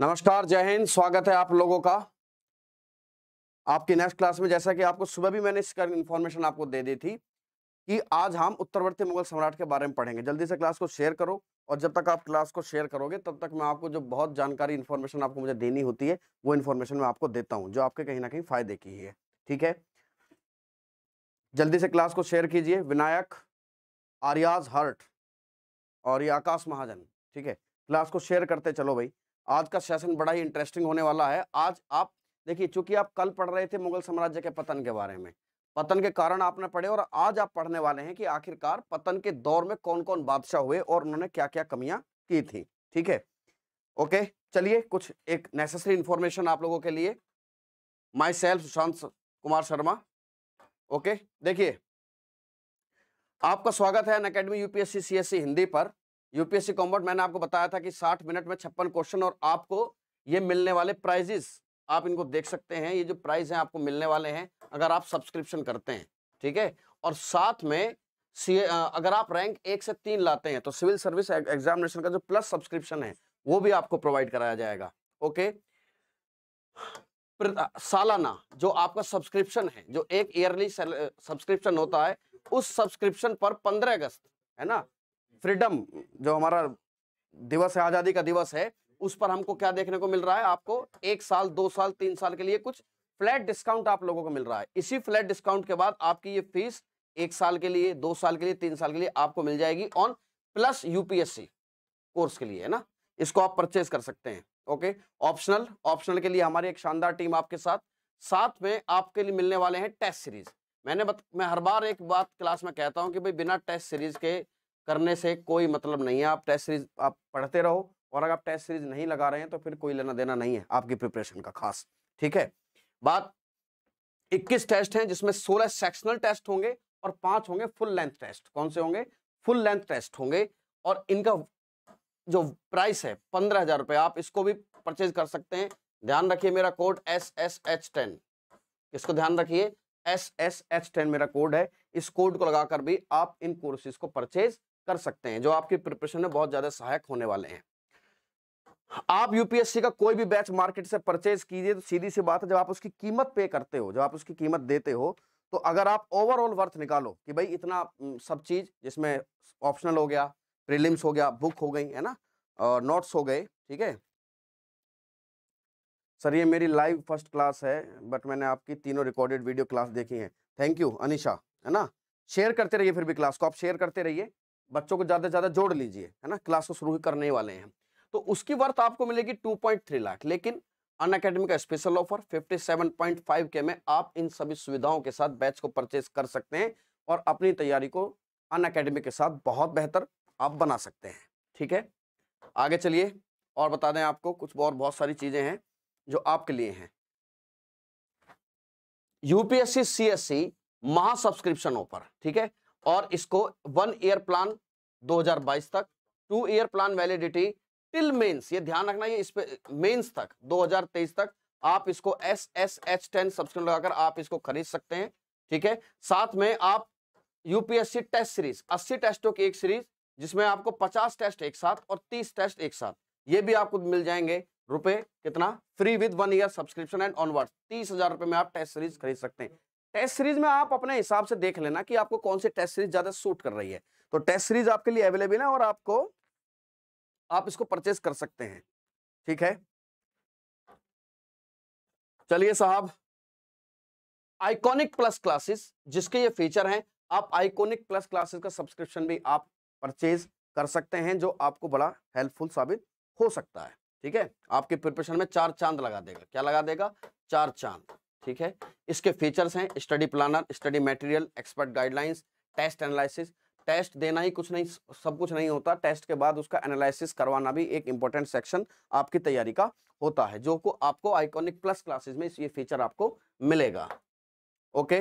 नमस्कार जय हिंद स्वागत है आप लोगों का आपकी नेक्स्ट क्लास में जैसा कि आपको सुबह भी मैंने इसका इन्फॉर्मेशन आपको दे दी थी कि आज हम उत्तरवर्ती मुगल सम्राट के बारे में पढ़ेंगे जल्दी से क्लास को शेयर करो और जब तक आप क्लास को शेयर करोगे तब तक मैं आपको जो बहुत जानकारी इन्फॉर्मेशन आपको मुझे देनी होती है वो इन्फॉर्मेशन मैं आपको देता हूँ जो आपके कहीं ना कहीं फायदे की है ठीक है जल्दी से क्लास को शेयर कीजिए विनायक आर्याज हर्ट और ये आकाश महाजन ठीक है क्लास को शेयर करते चलो भाई आज का सेशन बड़ा ही इंटरेस्टिंग होने वाला है आज आप देखिए चूंकि आप कल पढ़ रहे थे मुगल साम्राज्य के पतन के बारे में पतन के कारण आपने पढ़े और आज आप पढ़ने वाले हैं कि आखिरकार पतन के दौर में कौन कौन बादशाह हुए और उन्होंने क्या क्या कमियां की थी ठीक है ओके चलिए कुछ एक नेसेसरी इंफॉर्मेशन आप लोगों के लिए myself Sushant Kumar Sharma okay देखिए आपका स्वागत है Unacademy UPSC CSC Hindi पर यूपीएससी कॉम्बर्ट मैंने आपको बताया था कि 60 मिनट में छप्पन क्वेश्चन और आपको ये मिलने वाले प्राइजेस आप इनको देख सकते हैं ये जो प्राइज हैं आपको मिलने वाले हैं अगर आप सब्सक्रिप्शन करते हैं ठीक है और साथ में सी अगर आप रैंक एक से तीन लाते हैं तो सिविल सर्विस एग्जामिनेशन का जो प्लस सब्सक्रिप्शन है वो भी आपको प्रोवाइड कराया जाएगा ओके सालाना जो आपका सब्सक्रिप्शन है जो एक ईयरली सब्सक्रिप्शन होता है उस सब्सक्रिप्शन पर पंद्रह अगस्त है ना फ्रीडम जो हमारा दिवस है आजादी का दिवस है उस पर हमको क्या देखने को मिल रहा है आपको एक साल दो साल तीन साल के लिए कुछ फ्लैट डिस्काउंट आप लोगों को मिल रहा है इसी फ्लैट डिस्काउंट के बाद आपकी ये फीस एक साल के लिए दो साल के लिए तीन साल के लिए आपको मिल जाएगी ऑन प्लस यूपीएससी कोर्स के लिए है ना इसको आप परचेज कर सकते हैं ओके ऑप्शनल ऑप्शनल के लिए हमारी एक शानदार टीम आपके साथ साथ में आपके लिए मिलने वाले हैं टेस्ट सीरीज मैंने बत, मैं हर बार एक बात क्लास में कहता हूं कि भाई बिना टेस्ट सीरीज के करने से कोई मतलब नहीं है आप टेस्ट सीरीज आप पढ़ते रहो और अगर आप टेस्ट सीरीज नहीं लगा रहे हैं तो फिर कोई लेना देना नहीं है आपकी प्रिपरेशन का खास ठीक है बात 21 टेस्ट हैं जिसमें 16 सेक्शनल टेस्ट होंगे और पांच होंगे फुल लेंथ टेस्ट कौन से होंगे फुल लेंथ टेस्ट होंगे और इनका जो प्राइस है पंद्रह हजार रुपए आप इसको भी परचेज कर सकते हैं ध्यान रखिए मेरा code S S H ten इसको ध्यान रखिए एस एस एच टेन मेरा कोड है इस कोड को लगाकर भी आप इन कोर्सेज को परचेज कर सकते हैं जो आपके प्रिपरेशन में बहुत ज्यादा सहायक होने वाले हैं आप यूपीएससी का कोई भी बैच मार्केट से परचेज कीजिए तो सीधी सी बात है जब आप उसकी कीमत पे करते हो जब आप उसकी कीमत देते हो तो अगर आप ओवरऑल वर्थ निकालो कि भाई इतना सब चीज़ जिसमें ऑप्शनल हो गया प्रीलिम्स हो गया बुक हो गई है ना और नोट्स हो गए ठीक है सर ये मेरी लाइव फर्स्ट क्लास है बट मैंने आपकी तीनों रिकॉर्डेड वीडियो क्लास देखी है थैंक यू अनिशा है ना शेयर करते रहिए फिर भी क्लास को आप शेयर करते रहिए बच्चों को ज़्यादा से ज़्यादा जोड़ लीजिए है ना क्लास को शुरू करने वाले हैं तो उसकी वर्थ आपको मिलेगी 2.3 लाख लेकिन अन अकेडमी का स्पेशल ऑफर 57.5 के में आप इन सभी सुविधाओं के साथ बैच को परचेज कर सकते हैं और अपनी तैयारी को अन अकेडमी के साथ बहुत बेहतर आप बना सकते हैं ठीक है आगे चलिए और बता दें आपको कुछ और बहुत सारी चीज़ें हैं जो आपके लिए हैं यूपीएससी एस सी महासब्सक्रिप्शन ऑफर ठीक है और इसको वन ईयर प्लान 2022 तक two year plan validity till mains ये ध्यान रखना ये इस पे मेंस तक 2023 तक आप इसको S S H ten subscription लगाकर आप इसको खरीद सकते हैं ठीक है साथ में आप यूपीएससी टेस्ट सीरीज 80 टेस्टों की एक सीरीज जिसमें आपको 50 टेस्ट एक साथ और 30 टेस्ट एक साथ ये भी आपको मिल जाएंगे रुपए कितना free with one year subscription and onward तीस हजार रुपए में आप टेस्ट सीरीज खरीद सकते हैं टेस्ट सीरीज में आप अपने हिसाब से देख लेना कि आपको कौन सी टेस्ट सीरीज ज्यादा सूट कर रही है तो टेस्ट सीरीज आपके लिए अवेलेबल है और आपको आप इसको परचेस कर सकते हैं ठीक है चलिए साहब आइकॉनिक प्लस क्लासेस जिसके ये फीचर हैं आप आइकॉनिक प्लस क्लासेस का सब्सक्रिप्शन भी आप परचेज कर सकते हैं जो आपको बड़ा हेल्पफुल साबित हो सकता है ठीक है आपके प्रिपरेशन में चार चांद लगा देगा क्या लगा देगा चार चांद ठीक है इसके फीचर्स हैं study planner study material expert guidelines test analysis test देना ही कुछ नहीं सब कुछ नहीं होता टेस्ट के बाद उसका एनालिसिस करवाना भी एक इंपॉर्टेंट सेक्शन आपकी तैयारी का होता है जो को आपको आइकॉनिक प्लस क्लासेस में ये फीचर आपको मिलेगा ओके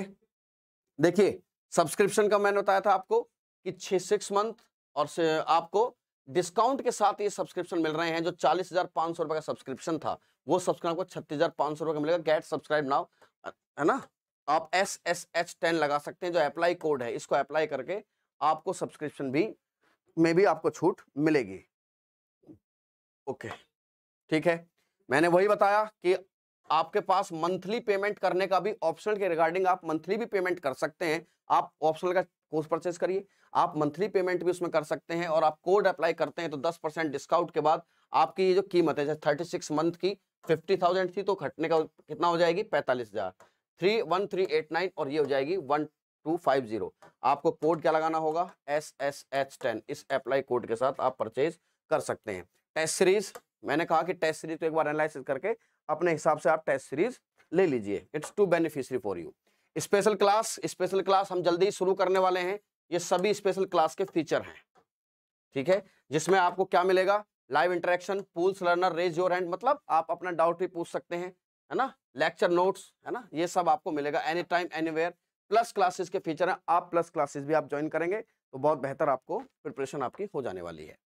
देखिए सब्सक्रिप्शन का मैंने बताया था आपको कि छः सिक्स मंथ और से आपको डिस्काउंट के साथ ये सब्सक्रिप्शन मिल रहे हैं जो चालीस हजार पांच सौ रुपए का सब्सक्रिप्शन था वो सब्सक्राइब को छत्तीस हजार पांच सौ रुपए का मिलेगा गेट सब्सक्राइब नाउ है ना आप एस एस एच टेन लगा सकते हैं जो अप्लाई कोड है इसको अप्लाई करके आपको सब्सक्रिप्शन भी में भी आपको छूट मिलेगी ओके ठीक है मैंने वही बताया कि आपके पास मंथली पेमेंट करने का भी ऑप्शन के रिगार्डिंग आप मंथली भी पेमेंट कर सकते हैं आप ऑप्शनल का कोर्स परचेस करिए आप मंथली पेमेंट भी उसमें कर सकते हैं और आप कोड अप्लाई करते हैं तो दस परसेंट डिस्काउंट के बाद आपकी ये जो कीमत है जैसे थर्टी सिक्स मंथ की फिफ्टी थाउजेंड थी तो घटने का कितना हो जाएगी पैंतालीस हजार three one three eight nine और ये हो जाएगी वन टू फाइव जीरो आपको कोड क्या लगाना होगा एस एस एच टेन इस अप्लाई कोड के साथ आप परचेज कर सकते हैं टेस्ट सीरीज मैंने कहा कि टेस्ट सीरीज को तो एक बार एनालिसिस करके अपने हिसाब से आप टेस्ट सीरीज ले लीजिए it's too beneficiary for you special class special class हम जल्दी ही शुरू करने वाले हैं ये सभी स्पेशल क्लास के फीचर हैं ठीक है जिसमें आपको क्या मिलेगा live interaction polls learner raise your hand मतलब आप अपना डाउट भी पूछ सकते हैं है ना लेक्चर नोट्स है ना ये सब आपको मिलेगा any time any plus classes के फीचर हैं आप प्लस क्लासेस भी आप ज्वाइन करेंगे तो बहुत बेहतर आपको प्रिपरेशन आपकी हो जाने वाली है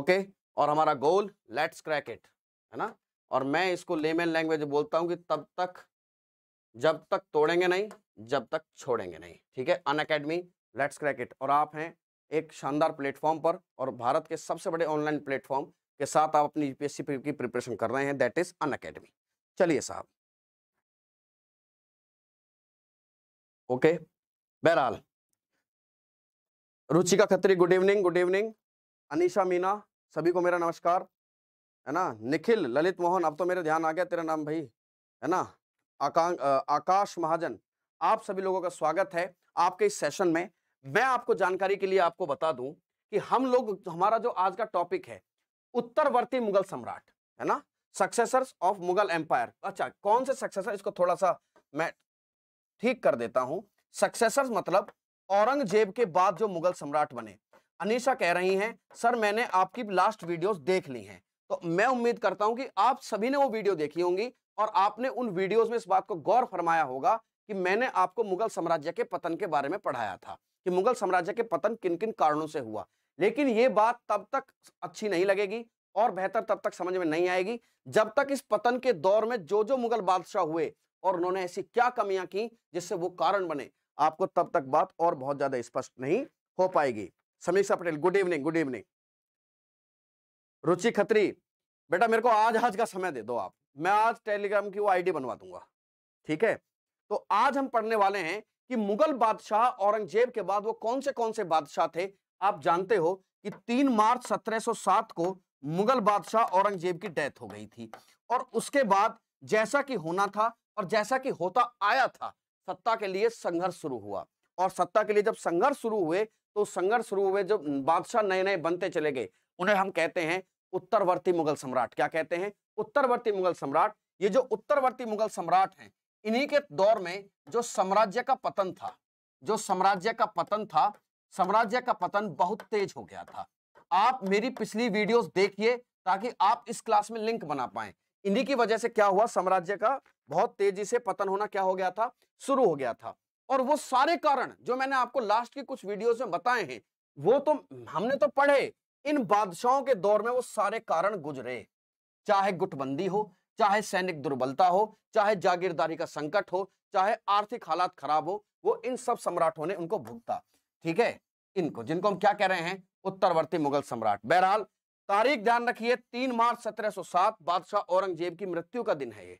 ओके और हमारा गोल लेट्स क्रैक इट है ना और मैं इसको लेमेन लैंग्वेज बोलता हूँ कि तब तक जब तक तोड़ेंगे नहीं जब तक छोड़ेंगे नहीं ठीक है Unacademy let's crack it और आप हैं एक शानदार प्लेटफॉर्म पर और भारत के सबसे बड़े ऑनलाइन प्लेटफॉर्म के साथ आप अपनी यूपीएससी की प्रिपरेशन कर रहे हैं दैट इज़ अन अकेडमी चलिए साहब ओके बहरहाल Ruchika Khatri good evening good evening Anisha Meena सभी को मेरा नमस्कार है ना निखिल ललित मोहन अब तो मेरे ध्यान आ गया तेरा नाम भाई है ना आकांक आकाश महाजन आप सभी लोगों का स्वागत है आपके इस सेशन में मैं आपको जानकारी के लिए आपको बता दूं कि हम लोग हमारा जो आज का टॉपिक है उत्तरवर्ती मुगल सम्राट है ना सक्सेसर्स ऑफ मुगल एम्पायर अच्छा कौन से सक्सेसर इसको थोड़ा सा मैं ठीक कर देता हूं सक्सेसर्स मतलब औरंगजेब के बाद जो मुगल सम्राट बने अनिशा कह रही हैं सर मैंने आपकी लास्ट वीडियोस देख ली हैं तो मैं उम्मीद करता हूं कि आप सभी ने वो वीडियो देखी होंगी और आपने उन वीडियोस में इस बात को गौर फरमाया होगा कि मैंने आपको मुगल साम्राज्य के पतन के बारे में पढ़ाया था कि मुगल साम्राज्य के पतन किन किन कारणों से हुआ लेकिन ये बात तब तक अच्छी नहीं लगेगी और बेहतर तब तक समझ में नहीं आएगी जब तक इस पतन के दौर में जो जो मुगल बादशाह हुए और उन्होंने ऐसी क्या कमियां की जिससे वो कारण बने आपको तब तक बात और बहुत ज्यादा स्पष्ट नहीं हो पाएगी Samiksha Patel good evening good evening Ruchi Khatri बेटा मेरे को आज आज का समय दे दो आप मैं आज टेलीग्राम की वो आईडी बनवा दूंगा ठीक है तो आज हम पढ़ने वाले हैं कि मुगल बादशाह औरंगजेब के बाद वो कौन से कौन से बादशाह थे आप जानते हो कि 3 मार्च 1707 को मुगल बादशाह औरंगजेब की डेथ हो गई थी और उसके बाद जैसा कि होना था और जैसा कि होता आया था सत्ता के लिए संघर्ष शुरू हुआ और सत्ता के लिए जब संघर्ष शुरू हुए तो संघर्ष शुरू हुए जब बादशाह नए नए बनते चले गए उन्हें हम कहते हैं उत्तरवर्ती मुगल सम्राट क्या कहते हैं उत्तरवर्ती मुगल सम्राट ये जो उत्तरवर्ती मुगल सम्राट हैं इन्हीं के दौर में जो साम्राज्य का पतन था जो साम्राज्य का पतन था साम्राज्य का पतन बहुत तेज हो गया था आप मेरी पिछली वीडियोस देखिए ताकि आप इस क्लास में लिंक बना पाए इन्हीं की वजह से क्या हुआ साम्राज्य का बहुत तेजी से पतन होना क्या हो गया था शुरू हो गया था और वो सारे कारण जो मैंने आपको लास्ट की कुछ वीडियोस में बताए हैं वो तो हमने तो पढ़े इन बादशाहों के दौर में वो सारे कारण गुजरे चाहे गुटबंदी हो चाहे सैनिक दुर्बलता हो चाहे जागीरदारी का संकट हो चाहे आर्थिक हालात खराब हो वो इन सब सम्राटों ने उनको भुगता ठीक है इनको जिनको हम क्या कह रहे हैं उत्तरवर्ती मुगल सम्राट बहरहाल तारीख ध्यान रखिए तीन मार्च सात बादशाह औरंगजेब की मृत्यु का दिन है ये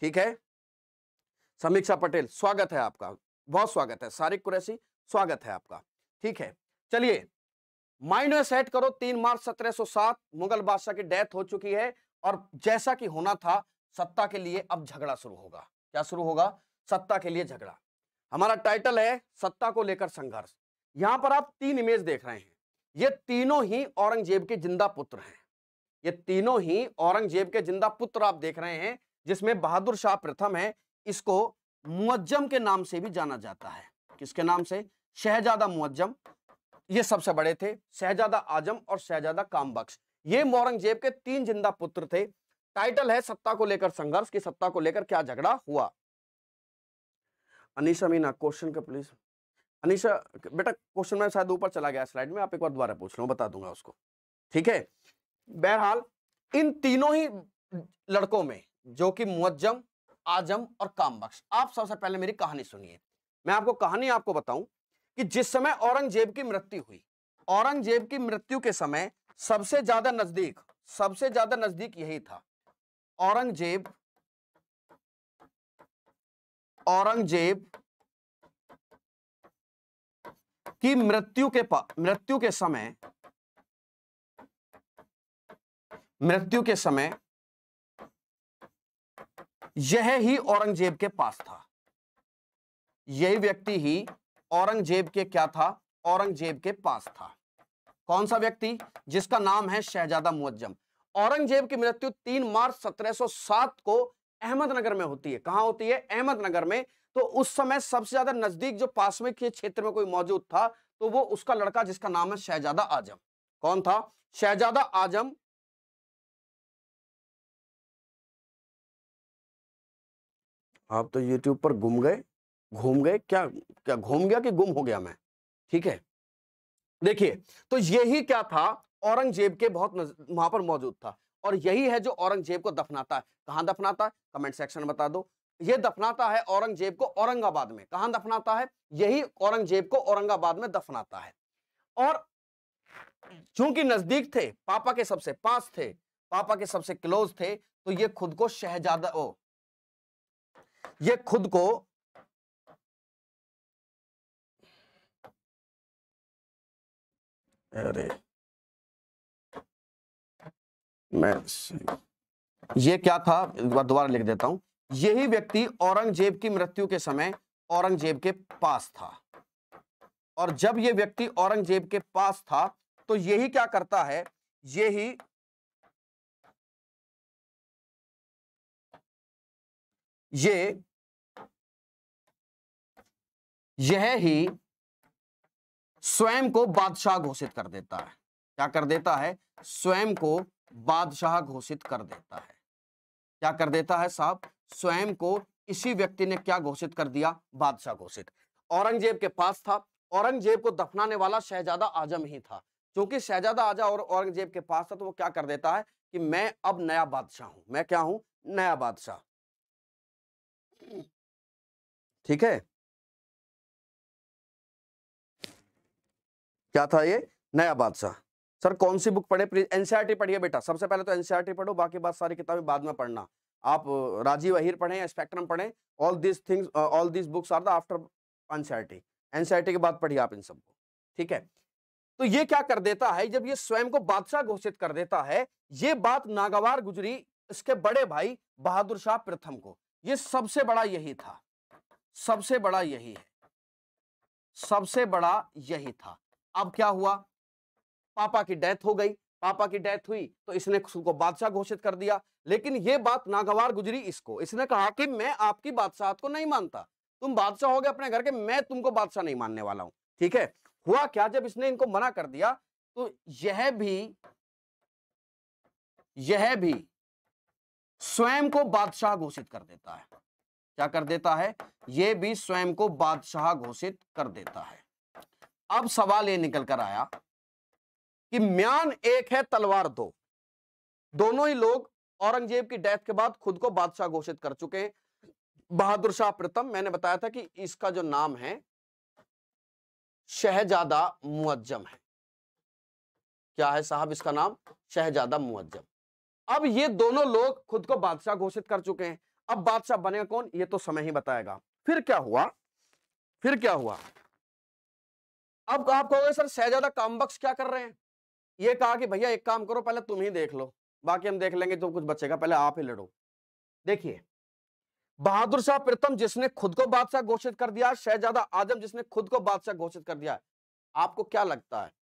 ठीक है समीक्षा पटेल स्वागत है आपका बहुत स्वागत है सारिक कुरैसी स्वागत है आपका ठीक है चलिए माइंड में सेट करो तीन मार्च 1707 मुगल बादशाह की डेथ हो चुकी है और जैसा कि होना था सत्ता के लिए अब झगड़ा शुरू होगा क्या शुरू होगा सत्ता के लिए झगड़ा हमारा टाइटल है सत्ता को लेकर संघर्ष यहां पर आप तीन इमेज देख रहे हैं ये तीनों ही औरंगजेब के जिंदा पुत्र हैं ये तीनों ही औरंगजेब के जिंदा पुत्र आप देख रहे हैं जिसमें बहादुर शाह प्रथम है इसको मुअज्जम के नाम से भी जाना जाता है किसके नाम से शहजादा मुअज्जम ये सबसे बड़े थे शहजादा आजम और शहजादा कामबख्श ये औरंगजेब के तीन जिंदा पुत्र थे टाइटल है सत्ता को लेकर संघर्ष की सत्ता को लेकर क्या झगड़ा हुआ अनिशा मीना क्वेश्चन का प्लीज अनिशा बेटा क्वेश्चन में शायद ऊपर चला गया स्लाइड में आप एक बार दोबारा पूछ लो बता दूंगा उसको ठीक है बहरहाल इन तीनों ही लड़कों में जो कि मुअज्जम आजम और कामबख्श आप सबसे पहले मेरी कहानी सुनिए मैं आपको कहानी आपको बताऊं कि जिस समय औरंगजेब की मृत्यु हुई औरंगजेब की मृत्यु के समय सबसे ज्यादा नजदीक सबसे ज्यादा नजदीक यही था औरंगजेब औरंगजेब की मृत्यु के मृत्यु के समय मृत्यु के समय यह ही औरंगजेब के पास था यही व्यक्ति ही औरंगजेब के क्या था औरंगजेब के पास था कौन सा व्यक्ति जिसका नाम है शहजादा मुअज्जम औरंगजेब की मृत्यु 3 मार्च 1707 को अहमदनगर में होती है कहाँ होती है अहमदनगर में तो उस समय सबसे ज्यादा नजदीक जो पास में के क्षेत्र में कोई मौजूद था तो वो उसका लड़का जिसका नाम है शहजादा आजम कौन था शहजादा आजम आप तो YouTube पर घूम गए घूम गए क्या क्या घूम गया कि गुम हो गया मैं ठीक है देखिए तो यही क्या था औरंगजेब के बहुत वहां पर मौजूद था और यही है जो औरंगजेब को दफनाता है कहां दफनाता है कमेंट सेक्शन में बता दो ये दफनाता है औरंगजेब को औरंगाबाद में कहा दफनाता है यही औरंगजेब को औरंगाबाद में दफनाता है और चूंकि नजदीक थे पापा के सबसे पास थे पापा के सबसे क्लोज थे तो ये खुद को शहजादा ओ ये खुद को अरे ये क्या था दोबारा लिख देता हूं यही व्यक्ति औरंगजेब की मृत्यु के समय औरंगजेब के पास था और जब यह व्यक्ति औरंगजेब के पास था तो यही क्या करता है यही ये यह ही स्वयं को बादशाह घोषित कर देता है क्या कर देता है स्वयं को बादशाह घोषित कर देता है क्या कर देता है साहब स्वयं को इसी व्यक्ति ने क्या घोषित कर दिया बादशाह घोषित औरंगजेब के पास था औरंगजेब को दफनाने वाला शहजादा आजम ही था क्योंकि शहजादा आजा और औरंगजेब के पास था तो वो क्या कर देता है कि मैं अब नया बादशाह हूं मैं क्या हूं नया बादशाह ठीक है क्या था ये नया बादशाह सर कौन सी बुक पढ़े एनसीआरटी पढ़िए बेटा सबसे पहले तो एनसीआरटी पढ़ो बाकी बात सारी किताबें बाद में पढ़ना आप राजीव अहिर पढ़े या स्पेक्ट्रम पढ़े all this things all this books are the after NCERT NCERT के बाद पढ़िए आप इन सबको ठीक है तो ये क्या कर देता है जब ये स्वयं को बादशाह घोषित कर देता है ये बात नागवार गुजरी इसके बड़े भाई बहादुर शाह प्रथम को ये सबसे बड़ा यही था सबसे बड़ा यही है सबसे बड़ा यही था अब क्या हुआ पापा की डेथ हो गई पापा की डेथ हुई तो इसने उसको बादशाह घोषित कर दिया लेकिन ये बात नागवार गुजरी इसको इसने कहा कि मैं आपकी बादशाह को नहीं मानता तुम बादशाह हो गए अपने घर के मैं तुमको बादशाह नहीं मानने वाला हूं ठीक है हुआ क्या जब इसने इनको मना कर दिया तो यह भी यह भी स्वयं को बादशाह घोषित कर देता है क्या कर देता है यह भी स्वयं को बादशाह घोषित कर देता है अब सवाल ये निकल कर आया कि म्यान एक है तलवार दो दोनों ही लोग औरंगजेब की डेथ के बाद खुद को बादशाह घोषित कर चुके हैं बहादुर शाह प्रथम मैंने बताया था कि इसका जो नाम है शहजादा मुअज्जम है क्या है साहब इसका नाम शहजादा मुअज्जम अब ये दोनों लोग खुद को बादशाह घोषित कर चुके हैं अब बादशाह बनेगा कौन ये तो समय ही बताएगा फिर क्या हुआ फिर क्या हुआ अब आप कहोगे सर शहजादा बख्श क्या कर रहे हैं ये कहा कि भैया एक काम करो पहले तुम ही देख लो बाकी हम देख लेंगे जो कुछ बचेगा पहले आप ही लड़ो देखिए बहादुर शाह प्रथम जिसने खुद को बादशाह घोषित कर दिया शहजादा आजम जिसने खुद को बादशाह घोषित कर दिया आपको क्या लगता है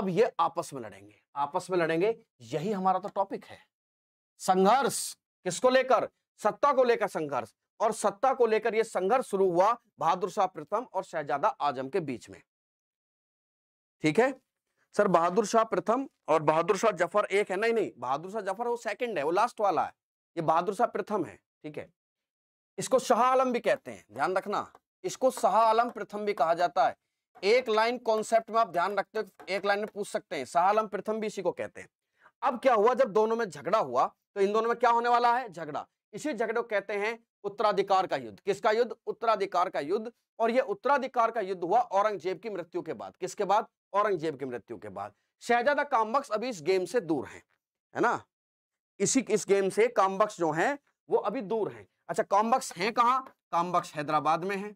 अब ये आपस में लड़ेंगे आपस में लड़ेंगे यही हमारा तो टॉपिक है संघर्ष किसको लेकर सत्ता को लेकर संघर्ष और सत्ता को लेकर यह संघर्ष शुरू हुआ बहादुर शाह प्रथम और शहजादा आजम के बीच में ठीक है सर बहादुर शाह प्रथम और बहादुर शाह जफर एक है नहीं नहीं बहादुर शाह जफर वो सेकंड है वो लास्ट वाला है ये बहादुर शाह प्रथम है ठीक है इसको शाह आलम भी कहते हैं ध्यान रखना इसको शाह आलम प्रथम भी कहा जाता है एक लाइन कॉन्सेप्ट में आप ध्यान रखते हो एक लाइन में पूछ सकते हैं शाह आलम प्रथम भी इसी को कहते हैं अब क्या हुआ जब दोनों में झगड़ा हुआ तो इन दोनों में क्या होने वाला है झगड़ा इसी झगड़े को कहते हैं उत्तराधिकार का युद्ध किसका युद्ध उत्तराधिकार का युद्ध और यह उत्तराधिकार का युद्ध हुआ औरंगजेब की मृत्यु के बाद किसके बाद औरंगजेब की मृत्यु के बाद शहजादा कामबक्स अभी इस गेम से दूर हैं है ना इसी इस गेम से कामबक्स जो हैं वो अभी दूर हैं अच्छा कामबक्स हैं कहाँ कामबक्स हैदराबाद में हैं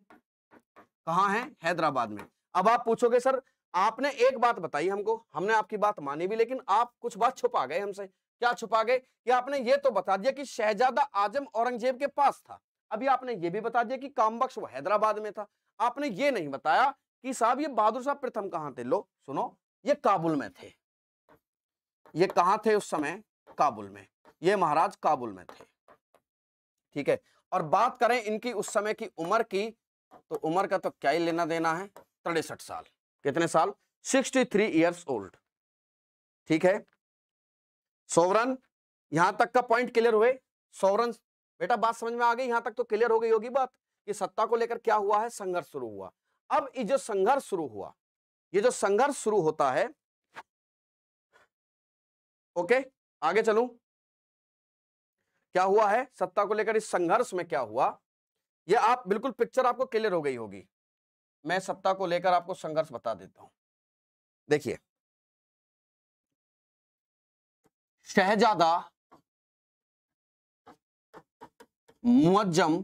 कहाँ हैं हैदराबाद में अब आप पूछोगे सर आपने एक बात बताई हमको हमने आपकी बात मानी भी लेकिन आप कुछ बात छुपा गए हमसे क्या छुपा गए कि आपने ये तो बता दिया कि शहजादा आजम औरंगजेब के पास था अभी आपने ये भी बता दिया कि कामबक्स वो हैदराबाद में था आपने ये नहीं बताया कि साहब ये बहादुर साहब प्रथम कहां थे लो सुनो ये काबुल में थे ये कहां थे उस समय काबुल में ये महाराज काबुल में थे ठीक है और बात करें इनकी उस समय की उम्र की तो उम्र का तो क्या ही लेना देना है तिरसठ साल कितने साल 63 थ्री ईयर्स ओल्ड ठीक है सोवरन यहां तक का पॉइंट क्लियर हुए सोवरन बेटा बात समझ में आ गई यहां तक तो क्लियर हो गई होगी बात कि सत्ता को लेकर क्या हुआ है संघर्ष शुरू हुआ अब ये जो संघर्ष शुरू हुआ ये जो संघर्ष शुरू होता है ओके आगे चलू क्या हुआ है सत्ता को लेकर इस संघर्ष में क्या हुआ यह आप बिल्कुल पिक्चर आपको क्लियर हो गई होगी मैं सत्ता को लेकर आपको संघर्ष बता देता हूं देखिए शहजादा मुअज्जम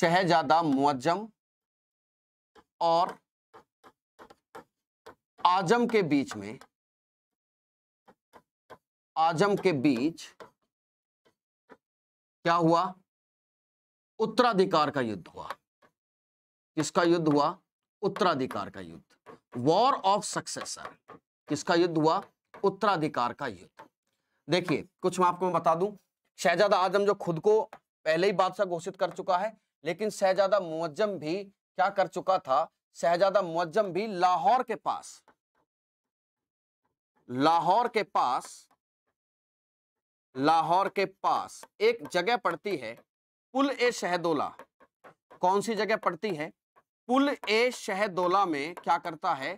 शहजादा मुअज्जम और आजम के बीच में आजम के बीच क्या हुआ उत्तराधिकार का युद्ध हुआ किसका युद्ध हुआ उत्तराधिकार का युद्ध वॉर ऑफ सक्सेसर किसका युद्ध हुआ उत्तराधिकार का युद्ध देखिए कुछ मैं आपको बता दूं शहजादा आजम जो खुद को पहले ही बादशाह घोषित कर चुका है लेकिन शहजादा मुअज्जम भी क्या कर चुका था शहजादा मुज्जम भी लाहौर के पास लाहौर के पास लाहौर के पास एक जगह पड़ती है पुल ए शहदोला कौन सी जगह पड़ती है पुल ए शहदोला में क्या करता है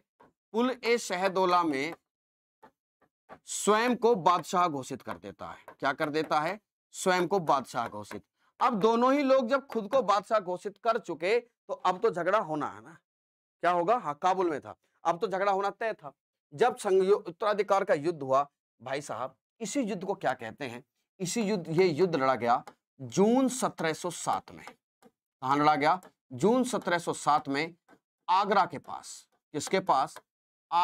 पुल ए शहदोला में स्वयं को बादशाह घोषित कर देता है क्या कर देता है स्वयं को बादशाह घोषित अब दोनों ही लोग जब खुद को बादशाह घोषित कर चुके तो अब तो झगड़ा होना है ना क्या होगा हाँ काबुल में था अब तो झगड़ा होना तय था जब उत्तराधिकार का युद्ध हुआ भाई साहब इसी युद्ध को क्या कहते हैं इसी युद्ध ये युद्ध लड़ा गया जून 1707 में कहा लड़ा गया जून 1707 में आगरा के पास किसके पास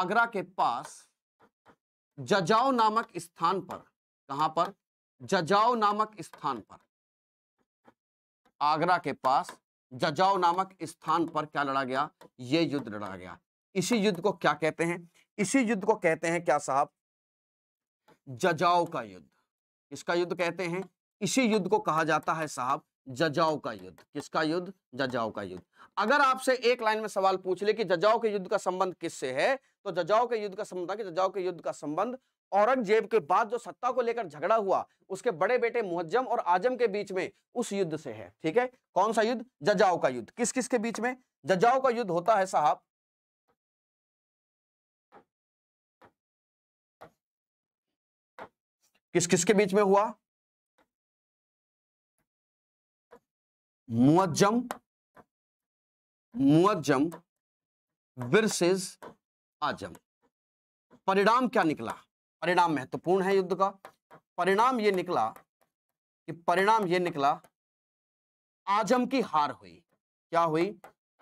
आगरा के पास जजाओ नामक स्थान पर कहां पर जजाओ नामक स्थान पर आगरा के पास जजाओ नामक स्थान पर क्या लड़ा गया ये युद्ध लड़ा गया इसी युद्ध को क्या कहते हैं इसी युद्ध को कहते हैं क्या साहब जजाओ का युद्ध इसका युद्ध कहते हैं इसी युद्ध को कहा जाता है साहब जजाओ का युद्ध किसका युद्ध जजाओ का युद्ध अगर आपसे एक लाइन में सवाल पूछ ले कि जजाओ के युद्ध का संबंध किससे है तो जजाओ के युद्ध का संबंध जजाव जजाओ के युद्ध का संबंध औरंगजेब के बाद जो सत्ता को लेकर झगड़ा हुआ उसके बड़े बेटे मुहज्जम और आजम के बीच में उस युद्ध से है ठीक है कौन सा युद्ध जजाओ का युद्ध किस किस के बीच में जजाओ का युद्ध होता है साहब किस किस के बीच में हुआ मुअज्जम मुअज्जम वर्सेस आजम परिणाम क्या निकला परिणाम महत्वपूर्ण है युद्ध का परिणाम ये निकला कि परिणाम ये निकला आजम की हार हुई क्या हुई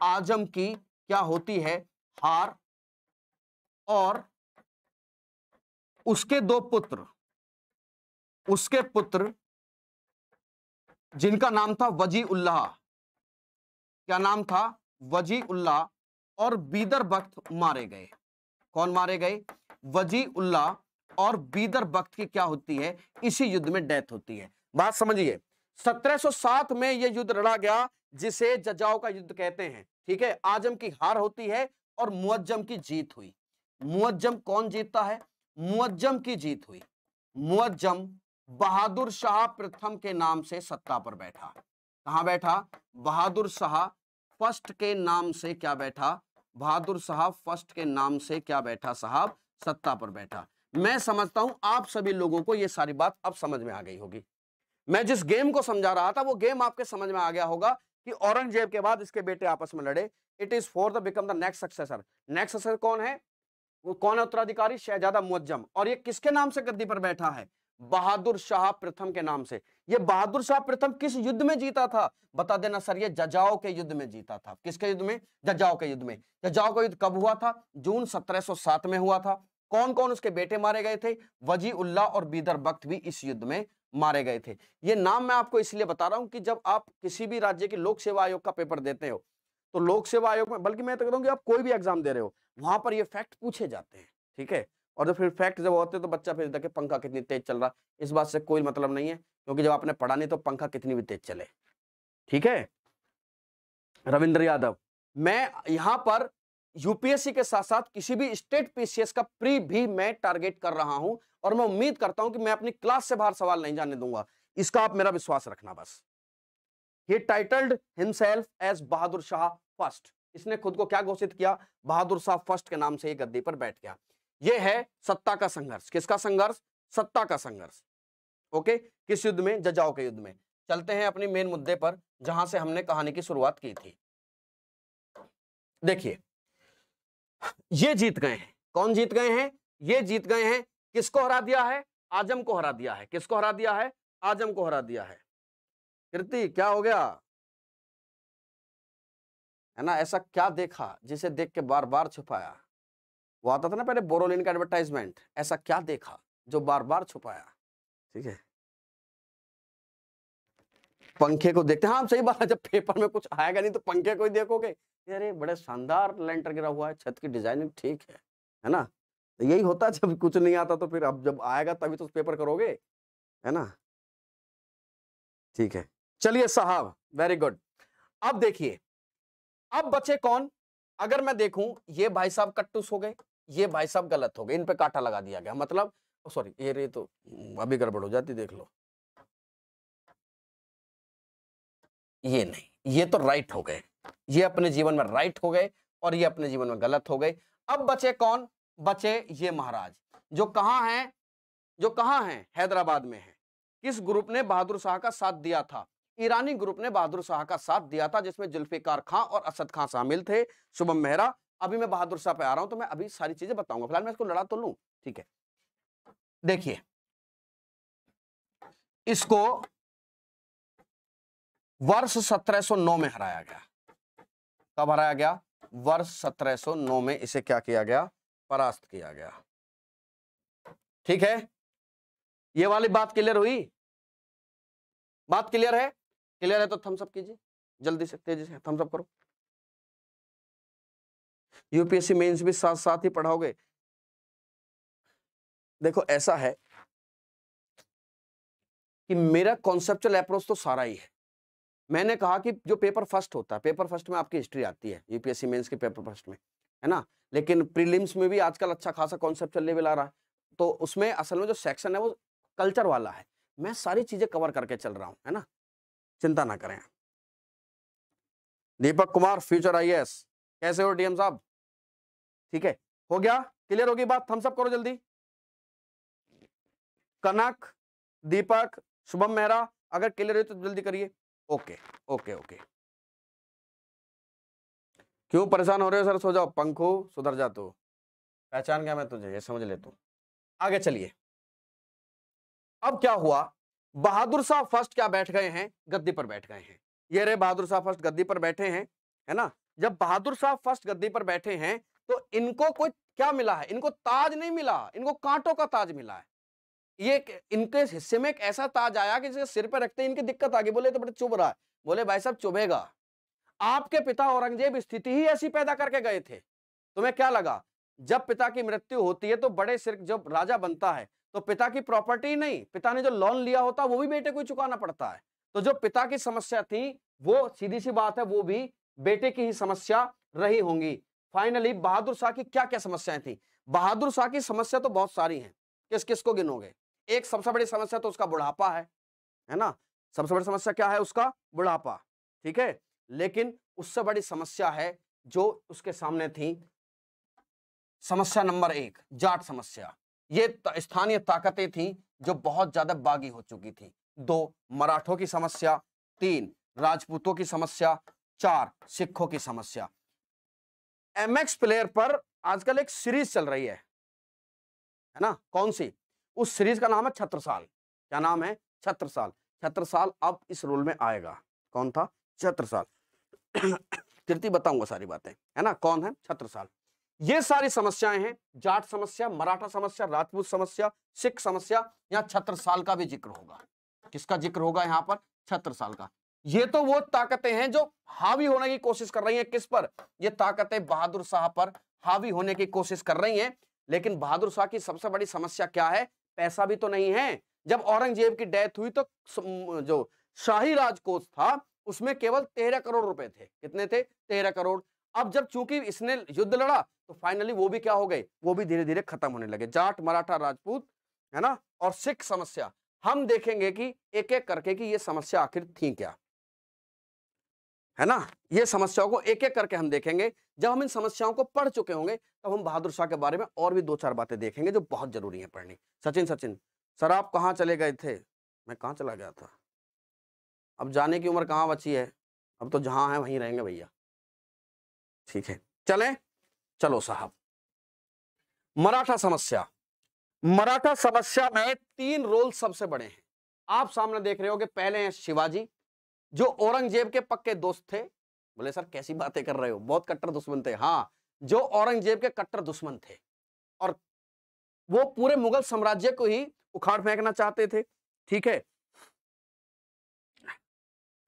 आजम की क्या होती है हार और उसके दो पुत्र उसके पुत्र जिनका नाम था वजी उल्लाह क्या नाम था वजी उल्लाह और बीदर बख्त मारे गए कौन मारे गए वजी उल्लाह और बीदर बख्त की क्या होती है इसी युद्ध में डेथ होती है बात समझिए 1707 में यह युद्ध लड़ा गया जिसे जजाओ का युद्ध कहते हैं ठीक है आजम की हार होती है और मुअज्जम की जीत हुई मुअज्जम कौन जीतता है मुअज्जम की जीत हुई मुअज्जम बहादुर शाह प्रथम के नाम से सत्ता पर बैठा कहा बैठा बहादुर शाह फर्स्ट के नाम से क्या बैठा बहादुर शाह फर्स्ट के नाम से क्या बैठा साहब सत्ता पर बैठा मैं समझता हूं आप सभी लोगों को यह सारी बात अब समझ में आ गई होगी मैं जिस गेम को समझा रहा था वो गेम आपके समझ में आ गया होगा कि औरंगजेब के बाद इसके बेटे आपस में लड़े it is for the become the next successor next successor कौन है वो कौन है उत्तराधिकारी शहजादा मुअज्जम और ये किसके नाम से गद्दी पर बैठा है बहादुर शाह प्रथम के नाम से ये बहादुर शाह प्रथम किस युद्ध में जीता था बता देना सर ये जजाओ के युद्ध में जीता था किसके युद्ध में जजाओ के युद्ध में जजाओ का युद्ध कब हुआ था जून 1707 में हुआ था कौन कौन उसके बेटे मारे गए थे वजी उल्ला और बीदर बख्त भी इस युद्ध में मारे गए थे ये नाम मैं आपको इसलिए बता रहा हूं कि जब आप किसी भी राज्य के लोक सेवा आयोग का पेपर देते हो तो लोक सेवा आयोग में बल्कि मैं तो कहता हूँ कि आप कोई भी एग्जाम दे रहे हो वहां पर ये फैक्ट पूछे जाते हैं ठीक है और जब फिर फैक्ट जब होते हैं तो बच्चा फिर देखे पंखा कितनी तेज चल रहा इस बात से कोई मतलब नहीं है क्योंकि जब आपने पढ़ा नहीं तो पंखा कितनी भी तेज चले ठीक है रविंद्र यादव मैं यहां पर यूपीएससी के साथ साथ किसी भी स्टेट पीसीएस का प्री भी मैं टारगेट कर रहा हूं और मैं उम्मीद करता हूं कि मैं अपनी क्लास से बाहर सवाल नहीं जाने दूंगा इसका आप मेरा विश्वास रखना बस ही titled himself as Bahadur Shah first इसने खुद को क्या घोषित किया बहादुर शाह फर्स्ट के नाम से एक गद्दी पर बैठ गया यह है सत्ता का संघर्ष किसका संघर्ष सत्ता का संघर्ष ओके किस युद्ध में जजाओ के युद्ध में चलते हैं अपने मेन मुद्दे पर जहां से हमने कहानी की शुरुआत की थी देखिए ये जीत गए हैं कौन जीत गए हैं ये जीत गए हैं किसको हरा दिया है आजम को हरा दिया है किसको हरा दिया है आजम को हरा दिया है कृति क्या हो गया है ना ऐसा क्या देखा जिसे देख के बार बार छुपाया वो आता था ना पहले बोरोलिन का एडवर्टाइजमेंट ऐसा क्या देखा जो बार बार छुपाया ठीक है पंखे को देखते हैं हाँ सही बात है जब पेपर में कुछ आएगा नहीं तो पंखे को ही देखोगे अरे बड़े शानदार लेंटर गिरा हुआ है छत की डिजाइनिंग ठीक है है ना तो यही होता है जब कुछ नहीं आता तो फिर अब जब आएगा तभी तो पेपर करोगे है ना ठीक है चलिए साहब वेरी गुड अब देखिए अब बचे कौन अगर मैं देखूं ये भाई साहब कट्टूस हो गए ये भाई साहब गलत हो गए इन पे काटा लगा दिया गया मतलब सॉरी ये रे तो हम्म, अभी गड़बड़ हो जाती देख लो ये नहीं ये तो राइट हो गए ये अपने जीवन में राइट हो गए और ये अपने जीवन में गलत हो गए अब बचे कौन बचे ये महाराज जो कहाँ हैं जो कहाँ हैं हैदराबाद में हैं किस ग्रुप ने बहादुर शाह का साथ दिया था ईरानी ग्रुप ने बहादुर शाह का साथ दिया था जिसमें जुल्फिकार खां और असद खां शामिल थे शुभम मेहरा अभी मैं बहादुर शाह पे आ रहा हूं तो मैं अभी सारी चीजें बताऊंगा फिलहाल मैं इसको लड़ा तो लू ठीक है देखिए इसको वर्ष 1709 में हराया गया कब हराया गया वर्ष 1709 में इसे क्या किया गया परास्त किया गया ठीक है ये वाली बात क्लियर हुई बात क्लियर है क्लियर है तो थम्सअप कीजिए जल्दी से तेजी से थम्सअप करो यूपीएससी मेंस भी साथ साथ ही पढ़ाओगे देखो ऐसा है कि मेरा कॉन्सेप्चुअल अप्रोच तो सारा ही है मैंने कहा कि जो पेपर फर्स्ट होता है पेपर फर्स्ट में आपकी हिस्ट्री आती है यूपीएससी मेंस के पेपर फर्स्ट में है ना लेकिन प्रीलिम्स में भी आजकल अच्छा खासा कॉन्सेप्ट चलने भी रहा है तो उसमें असल में जो सेक्शन है वो कल्चर वाला है मैं सारी चीज़ें कवर करके चल रहा हूँ है ना चिंता ना करें दीपक कुमार फ्यूचर आई कैसे हो डीएम साहब ठीक है हो गया क्लियर होगी बात थम्सअप करो जल्दी कनक दीपक शुभम मेहरा अगर क्लियर हो तो जल्दी करिए ओके ओके ओके क्यों परेशान हो रहे हो सर सो जाओ पंखो सुधर जा तू पहचान गया मैं तुझे ये समझ ले तू आगे चलिए अब क्या हुआ बहादुर शाह फर्स्ट क्या बैठ गए हैं गद्दी पर बैठ गए हैं ये रहे बहादुर शाह फर्स्ट गद्दी पर बैठे हैं है ना जब बहादुर शाह फर्स्ट गद्दी पर बैठे हैं तो इनको कोई क्या मिला है इनको ताज नहीं मिला इनको कांटों का ताज मिला है ये इनके हिस्से में एक ऐसा ताज आया कि जिसे सिर पर रखते इनकी दिक्कत आ गई बोले तो बड़े चुभ रहा है बोले भाई साहब चुभेगा आपके पिता औरंगजेब स्थिति ही ऐसी पैदा करके गए थे तुम्हें क्या लगा जब पिता की मृत्यु होती है तो बड़े सिर जब राजा बनता है तो पिता की प्रॉपर्टी नहीं पिता ने जो लोन लिया होता वो भी बेटे को चुकाना पड़ता है तो जो पिता की समस्या थी वो सीधी सी बात है वो भी बेटे की ही समस्या रही होंगी फाइनली बहादुर शाह की क्या क्या समस्याएं थी बहादुर शाह की समस्या तो बहुत सारी हैं किस किस को गिनोगे एक सबसे बड़ी समस्या तो उसका बुढ़ापा है है ना सबसे बड़ी समस्या क्या है उसका बुढ़ापा ठीक है लेकिन उससे बड़ी समस्या है जो उसके सामने थी समस्या नंबर एक जाट समस्या ये स्थानीय ताकतें थी जो बहुत ज्यादा बागी हो चुकी थी दो मराठों की समस्या तीन राजपूतों की समस्या चार सिखों की समस्या एमएक्स प्लेयर पर आजकल एक सीरीज चल रही है है ना कौन सी उस सीरीज का नाम है छत्रसाल क्या नाम है छत्रसाल छत्रसाल अब इस रोल में आएगा कौन था छत्रसाल कीर्ति बताऊंगा सारी बातें है ना कौन है छत्रसाल ये सारी समस्याएं हैं जाट समस्या मराठा समस्या राजपूत समस्या सिख समस्या या छत्रसाल का भी जिक्र होगा किसका जिक्र होगा यहाँ पर छत्रसाल का ये तो वो ताकतें हैं जो हावी होने की कोशिश कर रही हैं किस पर ये ताकतें बहादुर शाह पर हावी होने की कोशिश कर रही हैं लेकिन बहादुर शाह की सबसे बड़ी समस्या क्या है पैसा भी तो नहीं है जब औरंगजेब की डेथ हुई तो जो शाही राजकोष था उसमें केवल तेरह करोड़ रुपए थे कितने थे तेरह करोड़ अब जब चूंकि इसने युद्ध लड़ा तो फाइनली वो भी क्या हो गए वो भी धीरे धीरे खत्म होने लगे जाट मराठा राजपूत है ना और सिख समस्या हम देखेंगे कि एक एक करके कि ये समस्या आखिर थी क्या है ना ये समस्याओं को एक एक करके हम देखेंगे जब हम इन समस्याओं को पढ़ चुके होंगे तब हम बहादुर शाह के बारे में और भी दो चार बातें देखेंगे जो बहुत जरूरी है पढ़नी सचिन सचिन सर आप कहाँ चले गए थे मैं कहाँ चला गया था अब जाने की उम्र कहाँ बची है अब तो जहाँ है वहीं रहेंगे भैया ठीक है चले चलो साहब मराठा समस्या मराठा समस्या में तीन रोल सबसे बड़े हैं आप सामने देख रहे हो पहले हैं शिवाजी जो औरंगजेब के पक्के दोस्त थे बोले सर कैसी बातें कर रहे हो बहुत कट्टर दुश्मन थे हाँ जो औरंगजेब के कट्टर दुश्मन थे और वो पूरे मुगल साम्राज्य को ही उखाड़ फेंकना चाहते थे ठीक है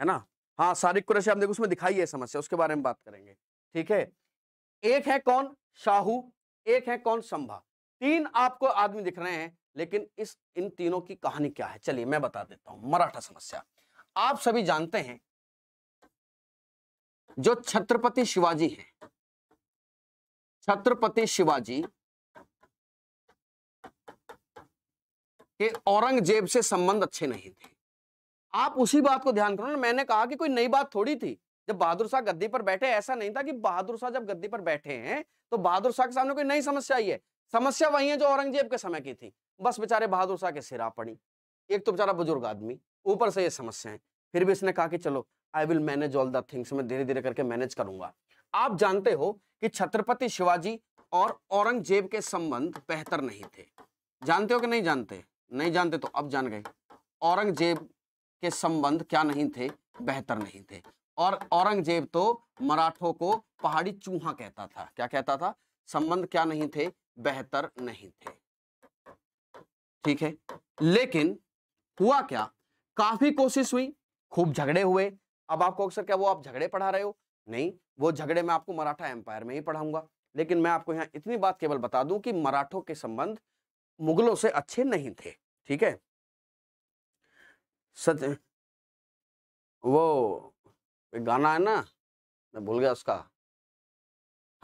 है ना हाँ सारिक कुरैशी आप देखो उसमें दिखाई है समस्या उसके बारे में बात करेंगे ठीक है एक है कौन शाहू एक है कौन संभा तीन आपको आदमी दिख रहे हैं लेकिन इस इन तीनों की कहानी क्या है चलिए मैं बता देता हूं मराठा समस्या आप सभी जानते हैं जो छत्रपति शिवाजी हैं छत्रपति शिवाजी के औरंगजेब से संबंध अच्छे नहीं थे आप उसी बात को ध्यान करो ना मैंने कहा कि कोई नई बात थोड़ी थी जब बहादुर शाह गद्दी पर बैठे ऐसा नहीं था कि बहादुर शाह जब गद्दी पर बैठे हैं तो बहादुर शाह के सामने कोई नई समस्या आई है समस्या वही है जो औरंगजेब के समय की थी बस बेचारे बहादुर शाह के सिरा पड़ी एक तो बेचारा बुजुर्ग आदमी ऊपर से ये समस्या है फिर भी इसने कहा कि चलो I will manage all the things मैं धीरे धीरे करके मैनेज करूंगा आप जानते हो कि छत्रपति शिवाजी और औरंगजेब के संबंध बेहतर नहीं थे जानते हो कि नहीं जानते नहीं जानते तो अब जान गए औरंगजेब के संबंध क्या नहीं थे बेहतर नहीं थे और औरंगजेब तो मराठों को पहाड़ी चूहा कहता था क्या कहता था संबंध क्या नहीं थे बेहतर नहीं थे ठीक है लेकिन हुआ क्या काफी कोशिश हुई खूब झगड़े हुए अब आपको अक्सर क्या वो आप झगड़े पढ़ा रहे हो नहीं वो झगड़े मैं आपको मराठा एम्पायर में ही पढ़ाऊंगा लेकिन मैं आपको यहाँ इतनी बात केवल बता दूं कि मराठों के संबंध मुगलों से अच्छे नहीं थे ठीक है सच वो गाना है ना मैं भूल गया उसका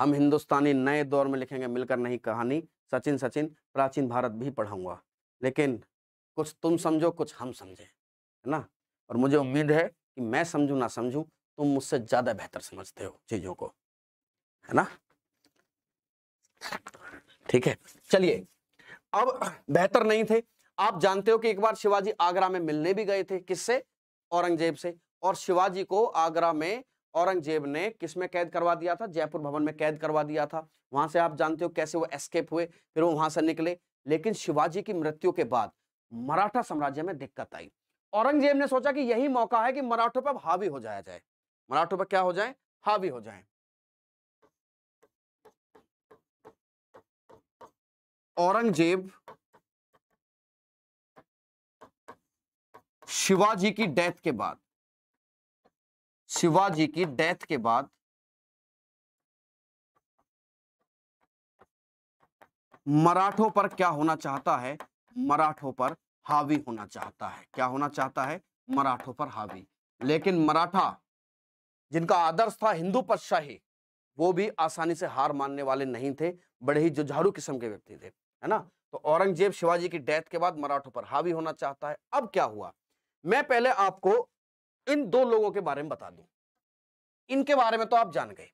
हम हिंदुस्तानी नए दौर में लिखेंगे मिलकर नहीं कहानी सचिन सचिन प्राचीन भारत भी पढ़ाऊंगा लेकिन कुछ तुम समझो कुछ हम समझें है ना और मुझे उम्मीद है कि मैं समझू ना समझू तुम मुझसे ज़्यादा बेहतर समझते हो चीज़ों को है ना ठीक है चलिए अब बेहतर नहीं थे आप जानते हो कि एक बार शिवाजी आगरा में मिलने भी गए थे किससे औरंगजेब से और शिवाजी को आगरा में औरंगजेब ने किस में कैद करवा दिया था जयपुर भवन में कैद करवा दिया था वहां से आप जानते हो कैसे वो एस्केप हुए फिर वो वहां से निकले लेकिन शिवाजी की मृत्यु के बाद मराठा साम्राज्य में दिक्कत आई औरंगजेब ने सोचा कि यही मौका है कि मराठों पर हावी हो जाया जाए मराठों पर क्या हो जाए हावी हो जाए औरंगजेब शिवाजी की डेथ के बाद शिवाजी की डेथ के बाद मराठों पर क्या होना चाहता है मराठों पर हावी होना चाहता है क्या होना चाहता है मराठों पर हावी लेकिन मराठा जिनका आदर्श था हिंदू पदशाही वो भी आसानी से हार मानने वाले नहीं थे बड़े ही जुझारू किस्म के व्यक्ति थे है ना तो औरंगजेब शिवाजी की डेथ के बाद मराठों पर हावी होना चाहता है अब क्या हुआ मैं पहले आपको इन दो लोगों के बारे में बता दूं इनके बारे में तो आप जान गए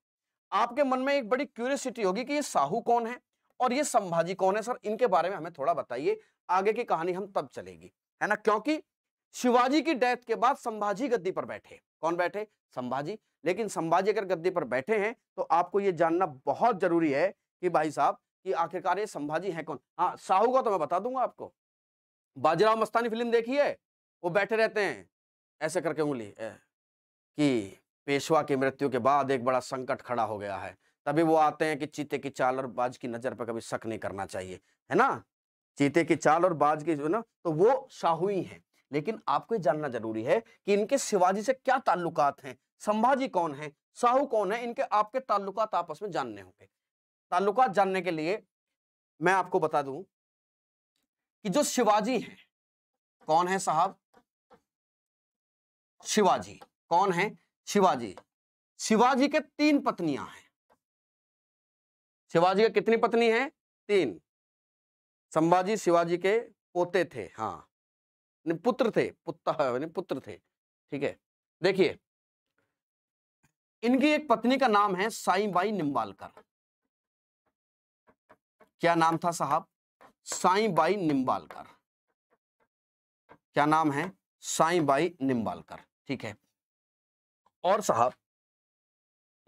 आपके मन में एक बड़ी क्यूरियसिटी होगी कि ये साहू कौन है और ये संभाजी कौन है सर इनके बारे में हमें थोड़ा बताइए आगे की कहानी हम तब चलेगी है ना क्योंकि शिवाजी की डेथ के बाद संभाजी गद्दी पर बैठे कौन बैठे संभाजी लेकिन संभाजी अगर गद्दी पर बैठे हैं तो आपको ये जानना बहुत जरूरी है कि भाई साहब कि आखिरकार ये संभाजी है कौन हाँ साहू का तो मैं बता दूंगा आपको बाजीराव मस्तानी फिल्म देखी है वो बैठे रहते हैं ऐसे करके उंगली कि पेशवा की मृत्यु के बाद एक बड़ा संकट खड़ा हो गया है तभी वो आते हैं कि चीते की चाल और बाज की नज़र पर कभी शक नहीं करना चाहिए है ना चीते की चाल और बाज की ना तो वो शाहुई हैं लेकिन आपको ये जानना जरूरी है कि इनके शिवाजी से क्या ताल्लुकात हैं संभाजी कौन है साहू कौन है इनके आपके ताल्लुकात आपस में जानने होंगे ताल्लुकात जानने के लिए मैं आपको बता दूं कि जो शिवाजी हैं कौन है साहब शिवाजी कौन है शिवाजी शिवाजी के तीन पत्नियां हैं शिवाजी का कितनी पत्नी है तीन संभाजी शिवाजी के पोते थे हाँ पुत्र थे पुत्र पुत्र थे ठीक है देखिए इनकी एक पत्नी का नाम है साईबाई निम्बालकर क्या नाम था साहब साईबाई निम्बालकर क्या नाम है साईबाई निम्बालकर ठीक है और साहब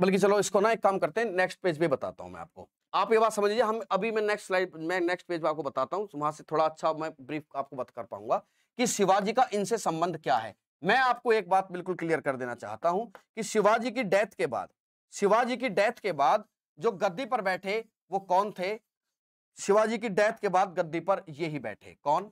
बल्कि चलो इसको ना एक काम करते हैं नेक्स्ट पेज पे बताता हूँ मैं आपको आप ये बात समझ लीजिए हम अभी मैं नेक्स्ट स्लाइड मैं नेक्स्ट पेज पे आपको बताता हूँ वहां से थोड़ा अच्छा मैं ब्रीफ आपको बता कर पाऊंगा कि शिवाजी का इनसे संबंध क्या है मैं आपको एक बात बिल्कुल क्लियर कर देना चाहता हूं कि शिवाजी की डेथ के बाद शिवाजी की डेथ के बाद जो गद्दी पर बैठे वो कौन थे शिवाजी की डेथ के बाद गद्दी पर ये ही बैठे कौन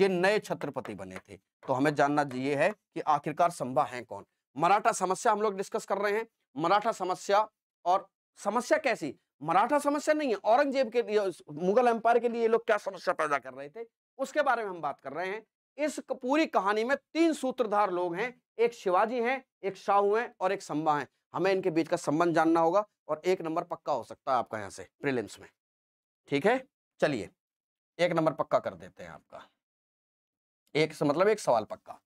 ये नए छत्रपति बने थे तो हमें जानना ये है कि आखिरकार संभा है कौन मराठा समस्या हम लोग डिस्कस कर रहे हैं मराठा समस्या और समस्या कैसी मराठा समस्या नहीं है औरंगजेब के लिए मुगल एम्पायर के लिए ये लोग क्या समस्या पैदा कर रहे थे उसके बारे में हम बात कर रहे हैं इस पूरी कहानी में तीन सूत्रधार लोग हैं एक शिवाजी हैं एक शाहू हैं और एक संभा हैं हमें इनके बीच का संबंध जानना होगा और एक नंबर पक्का हो सकता है आपका यहाँ से प्रिलिम्स में ठीक है चलिए एक नंबर पक्का कर देते हैं आपका एक मतलब एक सवाल पक्का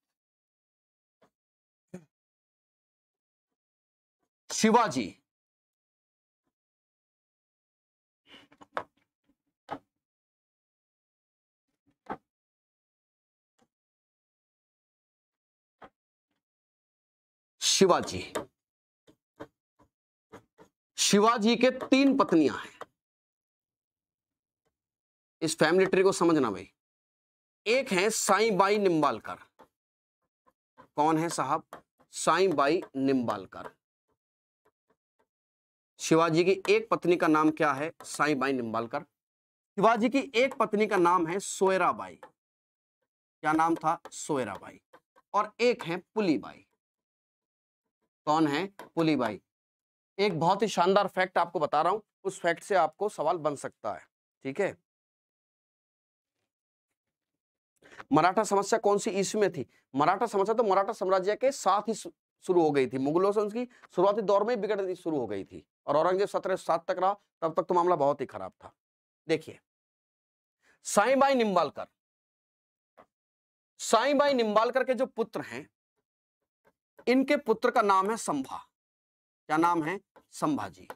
शिवाजी शिवाजी शिवाजी के तीन पत्नियां हैं इस फैमिली ट्री को समझना भाई एक है साई बाई निम्बालकर कौन है साहब साई बाई निम्बालकर शिवाजी की एक पत्नी का नाम क्या है साईबाई निम्बालकर शिवाजी की एक पत्नी का नाम है सोयराबाई क्या नाम था सोयराबाई और एक है पुलीबाई कौन है पुलीबाई एक बहुत ही शानदार फैक्ट आपको बता रहा हूं उस फैक्ट से आपको सवाल बन सकता है ठीक है मराठा समस्या कौन सी ईस्वी में थी मराठा समस्या तो मराठा साम्राज्य के साथ ही शुरू हो गई थी मुगलों से उसकी शुरुआती दौर में ही बिगड़नी शुरू हो गई थी और औरंगजेब सत्रह सात तक रहा तब तक तो मामला बहुत ही खराब था देखिए साईबाई निम्बालकर साईबाई निम्बालकर के जो पुत्र हैं इनके पुत्र का नाम है संभा क्या नाम है संभाजी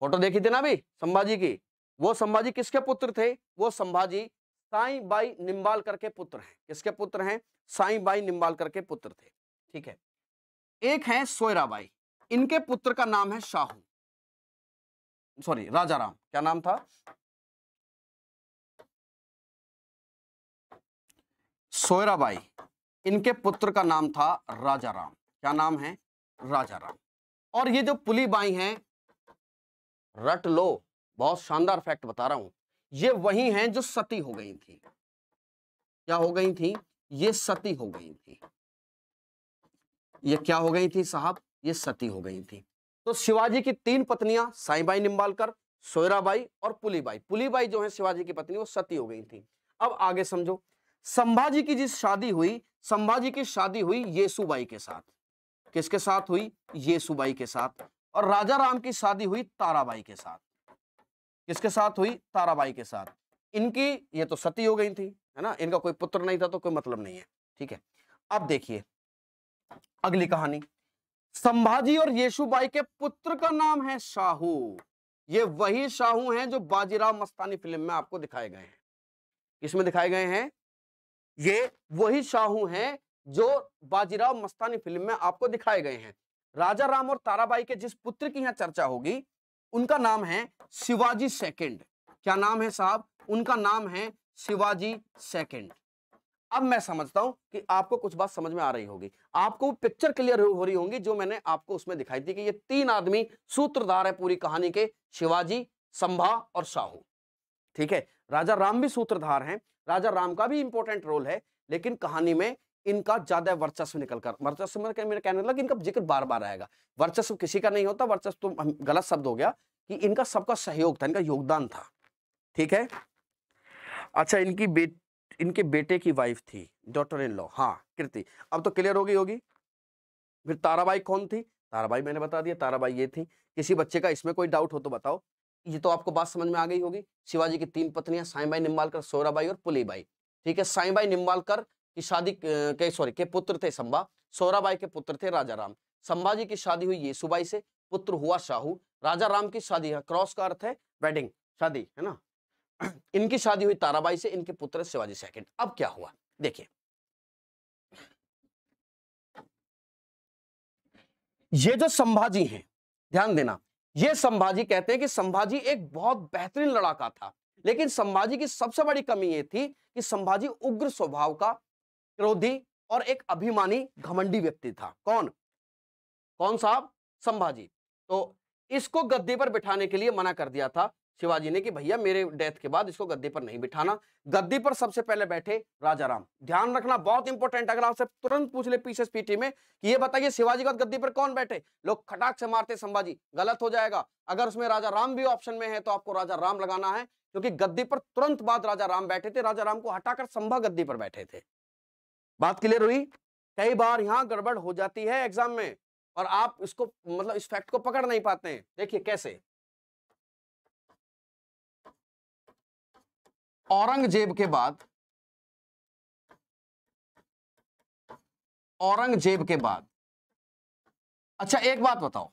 फोटो देखी थी ना अभी संभाजी की वो संभाजी किसके पुत्र थे वो संभाजी साई बाई निम्बालकर के पुत्र हैं किसके पुत्र हैं साई बाई निम्बालकर के पुत्र थे ठीक है एक है सोयराबाई इनके पुत्र का नाम है शाहू सॉरी राजा राम क्या नाम था सोयराबाई इनके पुत्र का नाम था राजा राम क्या नाम है राजा राम और ये जो पुली बाई है रट लो बहुत शानदार फैक्ट बता रहा हूं ये वही हैं जो सती हो गई थी क्या हो गई थी ये सती हो गई थी ये क्या हो गई थी साहब ये सती हो गई थी तो शिवाजी की तीन पत्नियां साईबाई निम्बालकर सोयराबाई और पुलीबाई पुलीबाई जो है शिवाजी की पत्नी वो सती हो गई थी अब आगे समझो संभाजी की जिस शादी हुई संभाजी की शादी हुई येसुबाई के साथ किसके साथ हुई येसुबाई के साथ और राजा राम की शादी हुई ताराबाई के साथ किसके साथ हुई ताराबाई के साथ इनकी ये तो सती हो गई थी है ना इनका कोई पुत्र नहीं था तो कोई मतलब नहीं है ठीक है अब देखिए अगली कहानी संभाजी और बाई के पुत्र का नाम है शाहू ये वही शाहू हैं जो बाजीराव मस्तानी फिल्म में आपको दिखाए गए हैं इसमें दिखाए गए हैं ये वही शाहू हैं जो बाजीराव मस्तानी फिल्म में आपको दिखाए गए हैं राजा राम और ताराबाई के जिस पुत्र की यहां चर्चा होगी उनका नाम है शिवाजी सेकंड क्या नाम है साहब उनका नाम है शिवाजी सेकंड अब मैं समझता हूं कि आपको कुछ बात समझ में आ रही होगी आपको पिक्चर क्लियर हो रही होंगी जो मैंने आपको उसमें दिखाई थी कि ये तीन आदमी सूत्रधार है पूरी कहानी के शिवाजी संभा और शाहू ठीक है राजा राम भी सूत्रधार हैं राजा राम का भी इंपॉर्टेंट रोल है लेकिन कहानी में इनका ज्यादा वर्चस्व निकलकर वर्चस्व मेरे कहने लगा मतलब इनका जिक्र बार बार आएगा वर्चस्व किसी का नहीं होता वर्चस्व तो गलत शब्द हो गया कि इनका सबका सहयोग था इनका योगदान था ठीक है अच्छा इनकी बेटी इनके बेटे की वाइफ थी डॉटर इन लॉ हाँ कृति अब तो क्लियर हो गई होगी फिर ताराबाई कौन थी ताराबाई मैंने बता दिया ताराबाई ये थी किसी बच्चे का इसमें कोई डाउट हो तो बताओ ये तो आपको बात समझ में आ गई होगी शिवाजी की तीन पत्नियां साई बाई निम्बालकर सोराबाई और पुलीबाई ठीक है साई बाई निम्बालकर की शादी के सॉरी के पुत्र थे संभा सोराबाई के पुत्र थे राजा राम संभाजी की शादी हुई येसुबाई से पुत्र हुआ शाहू राजा राम की शादी क्रॉस का अर्थ है वेडिंग शादी है ना इनकी शादी हुई ताराबाई से इनके पुत्र शिवाजी सेकंड अब क्या हुआ देखिए ये जो संभाजी हैं ध्यान देना ये संभाजी कहते हैं कि संभाजी एक बहुत बेहतरीन लड़ाका था लेकिन संभाजी की सबसे बड़ी कमी ये थी कि संभाजी उग्र स्वभाव का क्रोधी और एक अभिमानी घमंडी व्यक्ति था कौन कौन साहब संभाजी तो इसको गद्दी पर बिठाने के लिए मना कर दिया था शिवाजी ने कि भैया मेरे डेथ के बाद इसको गद्दी पर नहीं बिठाना गद्दी पर सबसे पहले बैठे राजा राम ध्यान रखना बहुत इंपॉर्टेंट अगर आपसे तुरंत पूछ ले पीछे पीटी में कि ये बताइए शिवाजी का गद्दी पर कौन बैठे लोग खटाक से मारते संभाजी गलत हो जाएगा अगर उसमें राजा राम भी ऑप्शन में है तो आपको राजा राम लगाना है क्योंकि गद्दी पर तुरंत बाद राजा राम बैठे थे राजा राम को हटाकर संभा गद्दी पर बैठे थे बात क्लियर हुई कई बार यहाँ गड़बड़ हो जाती है एग्जाम में और आप इसको मतलब इस फैक्ट को पकड़ नहीं पाते हैं देखिए कैसे औरंगजेब के बाद औरंगजेब के बाद अच्छा एक बात बताओ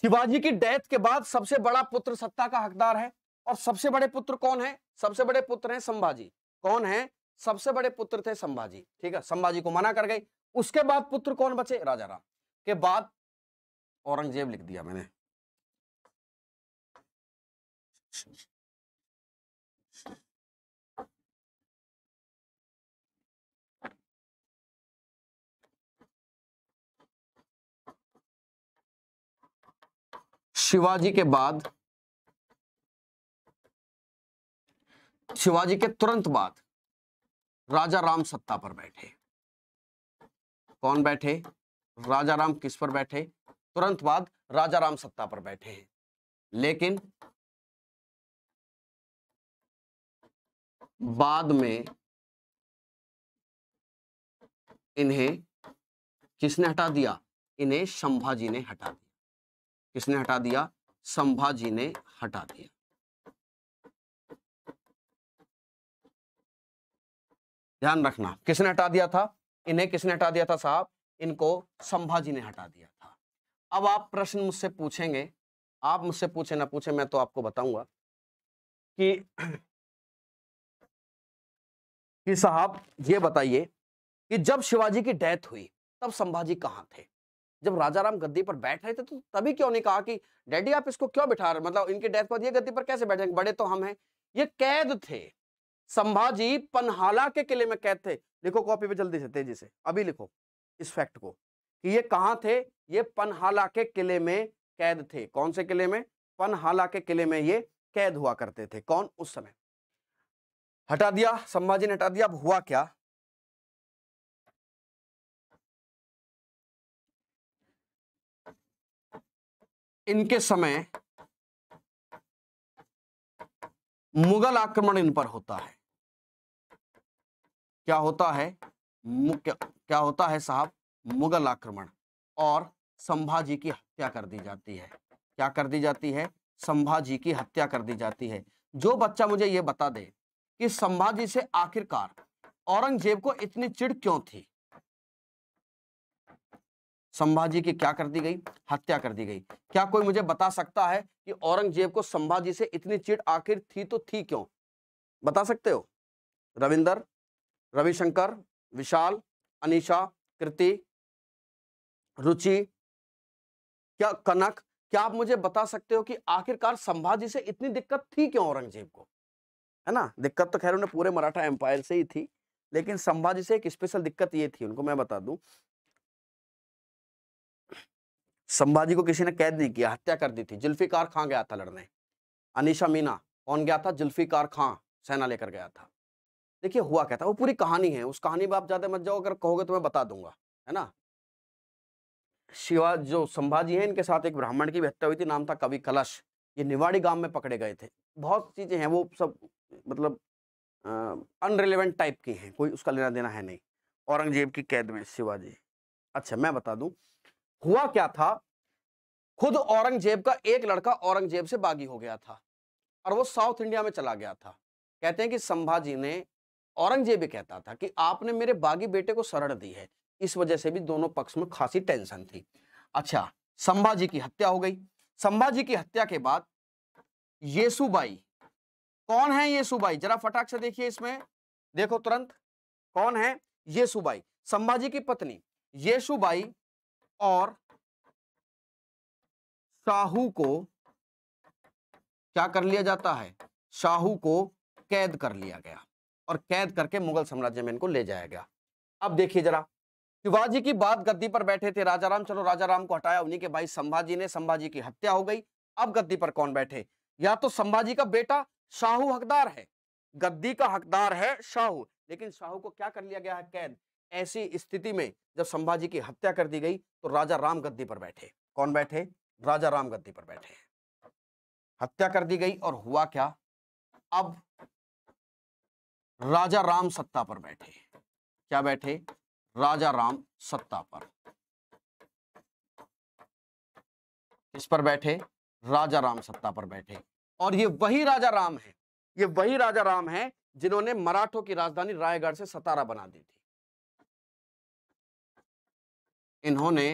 शिवाजी की डेथ के बाद सबसे बड़ा पुत्र सत्ता का हकदार है और सबसे बड़े पुत्र कौन है सबसे बड़े पुत्र हैं संभाजी कौन है सबसे बड़े पुत्र थे संभाजी ठीक है संभाजी को मना कर गई उसके बाद पुत्र कौन बचे राजा राम के बाद औरंगजेब लिख दिया मैंने शिवाजी के बाद शिवाजी के तुरंत बाद राजा राम सत्ता पर बैठे कौन बैठे राजा राम किस पर बैठे तुरंत बाद राजा राम सत्ता पर बैठे हैं लेकिन बाद में इन्हें किसने हटा दिया इन्हें संभाजी ने हटा दिया किसने हटा दिया संभाजी ने हटा दिया ध्यान रखना किसने हटा दिया था इन्हें किसने हटा दिया था साहब इनको संभाजी ने हटा दिया था अब आप प्रश्न मुझसे पूछेंगे आप मुझसे पूछे ना पूछे मैं तो आपको बताऊंगा कि कि साहब ये बताइए कि जब शिवाजी की डेथ हुई तब संभाजी कहां थे जब राजा राम गद्दी पर बैठ रहे थे तो तभी क्यों नहीं कहा कि डैडी आप इसको क्यों बिठा रहे मतलब इनके डेथ पर ये गद्दी पर कैसे बैठे बड़े तो हम हैं ये कैद थे संभाजी पनहाला के किले में कैद थे लिखो कॉपी पे जल्दी से तेजी से अभी लिखो इस फैक्ट को कि ये कहाँ थे ये पनहाला के किले में कैद थे कौन से किले में पनहाला के किले में ये कैद हुआ करते थे कौन उस समय हटा दिया संभाजी ने हटा दिया अब हुआ क्या इनके समय मुगल आक्रमण इन पर होता है क्या होता है मुख्य क्या होता है साहब मुगल आक्रमण और संभाजी की हत्या कर दी जाती है क्या कर दी जाती है संभाजी की हत्या कर दी जाती है जो बच्चा मुझे यह बता दे कि संभाजी से आखिरकार औरंगजेब को इतनी चिड़ क्यों थी संभाजी की क्या कर दी गई हत्या कर दी गई क्या कोई मुझे बता सकता है कि औरंगजेब को संभाजी से इतनी चिट आखिर थी तो थी क्यों बता सकते हो रविंदर रविशंकर विशाल अनिशा कृति रुचि क्या कनक क्या आप मुझे बता सकते हो कि आखिरकार संभाजी से इतनी दिक्कत थी क्यों औरंगजेब को है ना दिक्कत तो खैर उन्हें पूरे मराठा एम्पायर से ही थी लेकिन संभाजी से एक स्पेशल दिक्कत ये थी उनको मैं बता दूं संभाजी को किसी ने कैद नहीं किया हत्या कर दी थी जुल्फिकार खां गया था लड़ने अनिशा मीना कौन गया था जुल्फिकार खां सेना लेकर गया था देखिए हुआ क्या था वो पूरी कहानी है उस कहानी में आप ज़्यादा मत जाओ अगर कहोगे तो मैं बता दूंगा है ना शिवा जो संभाजी है इनके साथ एक ब्राह्मण की हत्या हुई थी नाम था कवि कलश ये निवाड़ी गांव में पकड़े गए थे बहुत चीज़ें हैं वो सब मतलब अनरिलेवेंट टाइप की हैं कोई उसका लेना देना है नहीं औरंगजेब की कैद में शिवाजी अच्छा मैं बता दूं हुआ क्या था खुद औरंगजेब का एक लड़का औरंगजेब से बागी हो गया था और वो साउथ इंडिया में चला गया था कहते हैं कि संभाजी ने औरंगजेब कहता था कि आपने मेरे बागी बेटे को शरण दी है इस वजह से भी दोनों पक्ष में खासी टेंशन थी अच्छा संभाजी की हत्या हो गई संभाजी की हत्या के बाद येसुबाई कौन है येसुबाई जरा फटाक से देखिए इसमें देखो तुरंत कौन है येसुबाई संभाजी की पत्नी येसुबाई और साहू को क्या कर लिया जाता है शाहू को कैद कर लिया गया और कैद करके मुगल साम्राज्य में इनको ले जाया गया अब देखिए जरा शिवाजी की बात गद्दी पर बैठे थे राजा राम चलो राजा राम को हटाया उन्हीं के भाई संभाजी ने संभाजी की हत्या हो गई अब गद्दी पर कौन बैठे या तो संभाजी का बेटा शाहू हकदार है गद्दी का हकदार है शाहू लेकिन शाहू को क्या कर लिया गया है कैद ऐसी स्थिति में जब संभाजी की हत्या कर दी गई तो राजा राम गद्दी पर बैठे कौन बैठे राजा राम गद्दी पर बैठे हत्या कर दी गई और हुआ क्या अब राजा राम सत्ता पर बैठे क्या बैठे राजा राम सत्ता पर किस पर बैठे राजा राम सत्ता पर बैठे और ये वही राजा राम है ये वही राजा राम है जिन्होंने मराठों की राजधानी रायगढ़ से सतारा बना दी थी इन्होंने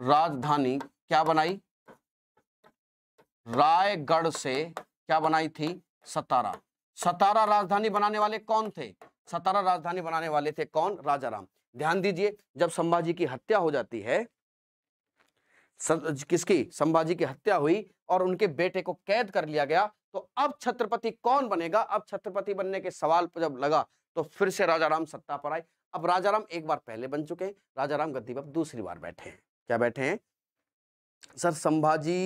राजधानी क्या बनाई रायगढ़ से क्या बनाई थी सतारा सतारा राजधानी बनाने वाले कौन थे सतारा राजधानी बनाने वाले थे कौन राजा राम ध्यान दीजिए जब संभाजी की हत्या हो जाती है किसकी संभाजी की हत्या हुई और उनके बेटे को कैद कर लिया गया तो अब छत्रपति कौन बनेगा अब छत्रपति बनने के सवाल पर जब लगा तो फिर से राजा राम सत्ता पर आए अब राजाराम एक बार पहले बन चुके हैं राजाराम गद्दी पर दूसरी बार बैठे हैं क्या बैठे हैं सर संभाजी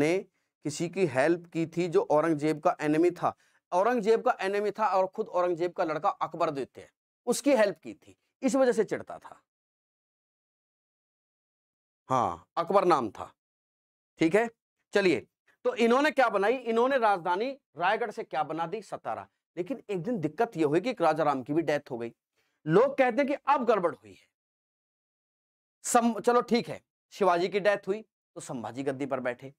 ने किसी की हेल्प की थी जो औरंगजेब का एनिमी था औरंगजेब का एनिमी था और खुद औरंगजेब का लड़का अकबर द्वितीय उसकी हेल्प की थी इस वजह से चिड़ता था हाँ अकबर नाम था ठीक है चलिए तो इन्होंने क्या बनाई इन्होंने राजधानी रायगढ़ से क्या बना दी सतारा लेकिन एक दिन दिक्कत यह हुई कि राजा राम की भी डेथ हो गई लोग कहते हैं कि अब गड़बड़ हुई है सम, चलो ठीक है शिवाजी की डेथ हुई तो संभाजी गद्दी पर बैठे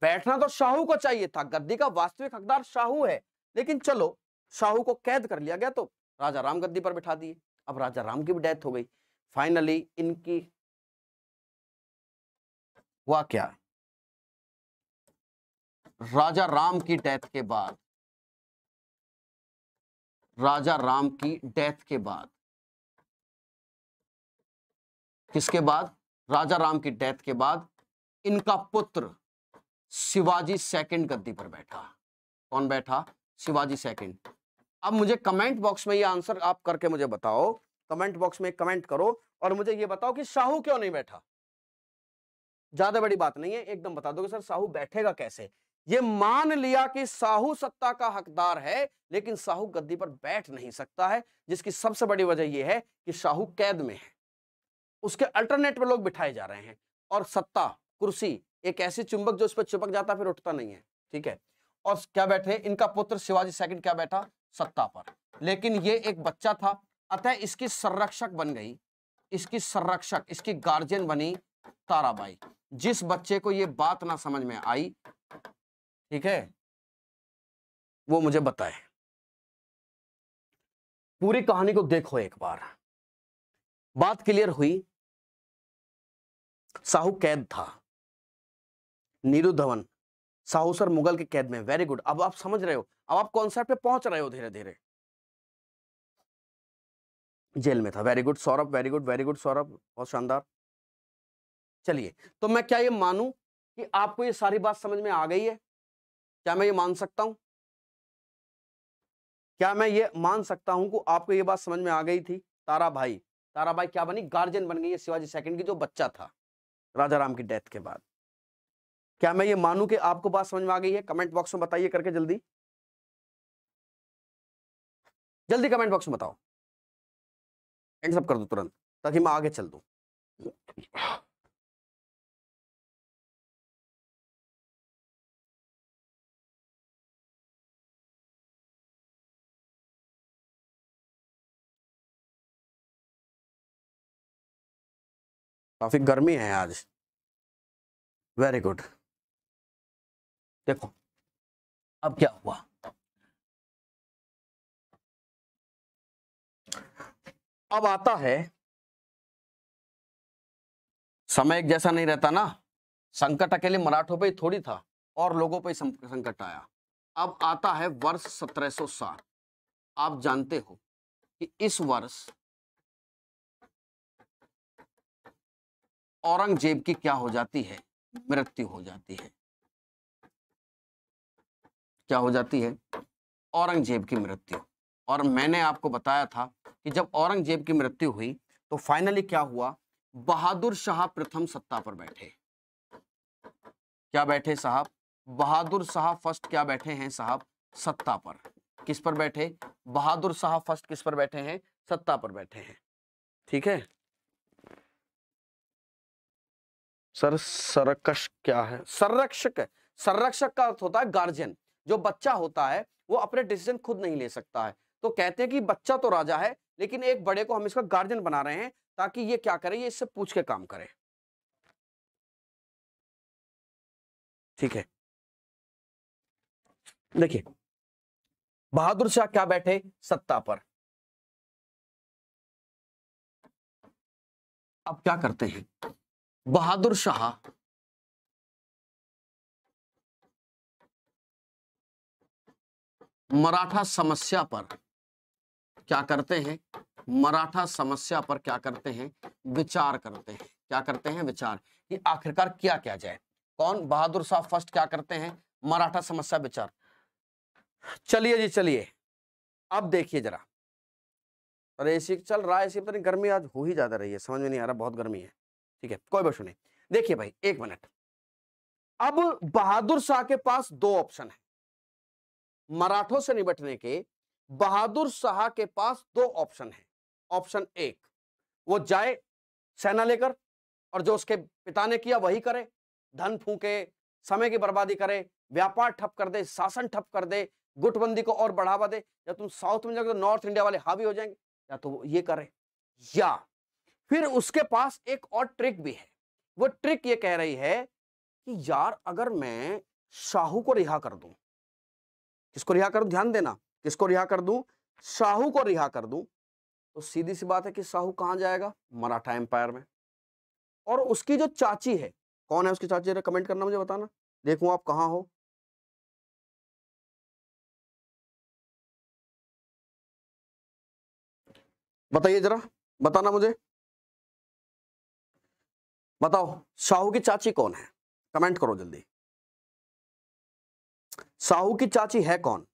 बैठना तो शाहू को चाहिए था गद्दी का वास्तविक हकदार शाहू है लेकिन चलो शाहू को कैद कर लिया गया तो राजा राम गद्दी पर बिठा दिए अब राजा राम की भी डेथ हो गई फाइनली इनकी हुआ क्या राजा राम की डेथ के बाद राजा राम की डेथ के बाद किसके बाद राजा राम की डेथ के बाद इनका पुत्र शिवाजी सेकंड गद्दी पर बैठा कौन बैठा शिवाजी सेकंड अब मुझे कमेंट बॉक्स में ये आंसर आप करके मुझे बताओ कमेंट बॉक्स में कमेंट करो और मुझे ये बताओ कि शाहू क्यों नहीं बैठा ज्यादा बड़ी बात नहीं है एकदम बता दो सर साहू बैठेगा कैसे ये मान लिया कि साहू सत्ता का हकदार है लेकिन साहू गद्दी पर बैठ नहीं सकता है जिसकी सबसे बड़ी वजह यह है कि साहू कैद में है उसके अल्टरनेट में लोग बिठाए जा रहे हैं और सत्ता कुर्सी एक ऐसी चुंबक जो उस पर चुपक जाता फिर उठता नहीं है ठीक है और क्या बैठे इनका पुत्र शिवाजी सेकंड क्या बैठा सत्ता पर लेकिन ये एक बच्चा था अतः इसकी संरक्षक बन गई इसकी संरक्षक इसकी गार्जियन बनी ताराबाई जिस बच्चे को ये बात ना समझ में आई ठीक है वो मुझे बताए पूरी कहानी को देखो एक बार बात क्लियर हुई साहू कैद था नीरू धवन साहू सर मुगल के कैद में वेरी गुड अब आप समझ रहे हो अब आप कॉन्सेप्ट पे पहुंच रहे हो धीरे धीरे जेल में था very good Saurabh very good very good Saurabh बहुत शानदार चलिए तो मैं क्या ये मानूं कि आपको ये सारी बात समझ में आ गई है क्या मैं ये मान सकता हूं क्या मैं ये मान सकता हूं कि आपको ये बात समझ में आ गई थी तारा भाई तारा भाई क्या बनी गार्जियन बन गई है शिवाजी सेकंड की जो बच्चा था राजा राम की डेथ के बाद क्या मैं ये मानू कि आपको बात समझ में आ गई है कमेंट बॉक्स में बताइए करके जल्दी जल्दी कमेंट बॉक्स में बताओ एंड सब कर दो तुरंत ताकि मैं आगे चल दू काफ़ी गर्मी है आज वेरी गुड देखो अब क्या हुआ अब आता है समय एक जैसा नहीं रहता ना संकट अकेले मराठों पे ही थोड़ी था और लोगों पे संकट आया अब आता है वर्ष 1707 आप जानते हो कि इस वर्ष औरंगजेब की क्या हो जाती है हम्म। मृत्यु हो जाती है क्या हो जाती है औरंगजेब की मृत्यु और मैंने आपको बताया था कि जब औरंगजेब की मृत्यु हुई तो फाइनली क्या हुआ बहादुर शाह प्रथम सत्ता पर बैठे क्या बैठे साहब बहादुर शाह फर्स्ट क्या बैठे हैं साहब सत्ता पर किस पर बैठे बहादुर शाह फर्स्ट किस पर बैठे हैं सत्ता पर बैठे हैं ठीक है सर संरक्षक क्या है संरक्षक संरक्षक का अर्थ होता है गार्जियन जो बच्चा होता है वो अपने डिसीजन खुद नहीं ले सकता है तो कहते हैं कि बच्चा तो राजा है लेकिन एक बड़े को हम इसका गार्जियन बना रहे हैं ताकि ये क्या करे ये इससे पूछ के काम करे ठीक है देखिए बहादुर शाह क्या बैठे सत्ता पर अब क्या करते हैं बहादुर शाह मराठा समस्या पर क्या करते हैं मराठा समस्या पर क्या करते हैं विचार करते हैं क्या करते हैं विचार कि आखिरकार क्या क्या जाए कौन बहादुर शाह फर्स्ट क्या करते हैं मराठा समस्या विचार चलिए जी चलिए अब देखिए जरा अरे ए चल रहा है ऐसी पता नहीं गर्मी आज हो ही ज्यादा रही है समझ में नहीं आ रहा बहुत गर्मी है ठीक है कोई बशु नहीं देखिए भाई एक मिनट अब बहादुर शाह के पास दो ऑप्शन है मराठों से निपटने के बहादुर शाह के पास दो ऑप्शन है ऑप्शन एक वो जाए सेना लेकर और जो उसके पिता ने किया वही करे धन फूके समय की बर्बादी करे व्यापार ठप कर दे शासन ठप कर दे गुटबंदी को और बढ़ावा दे या तुम साउथ में जाओगे तो नॉर्थ इंडिया वाले हावी हो जाएंगे या तो वो ये करे या फिर उसके पास एक और ट्रिक भी है वो ट्रिक ये कह रही है कि यार अगर मैं शाहू को रिहा कर दूं किसको रिहा कर ध्यान देना किसको रिहा कर दूं शाहू को रिहा कर दूं तो सीधी सी बात है कि शाहू कहां जाएगा मराठा एम्पायर में और उसकी जो चाची है कौन है उसकी चाची है? कमेंट करना मुझे बताना देखूं आप कहां हो बताइए जरा बताना मुझे बताओ साहू की चाची कौन है कमेंट करो जल्दी साहू की चाची है कौन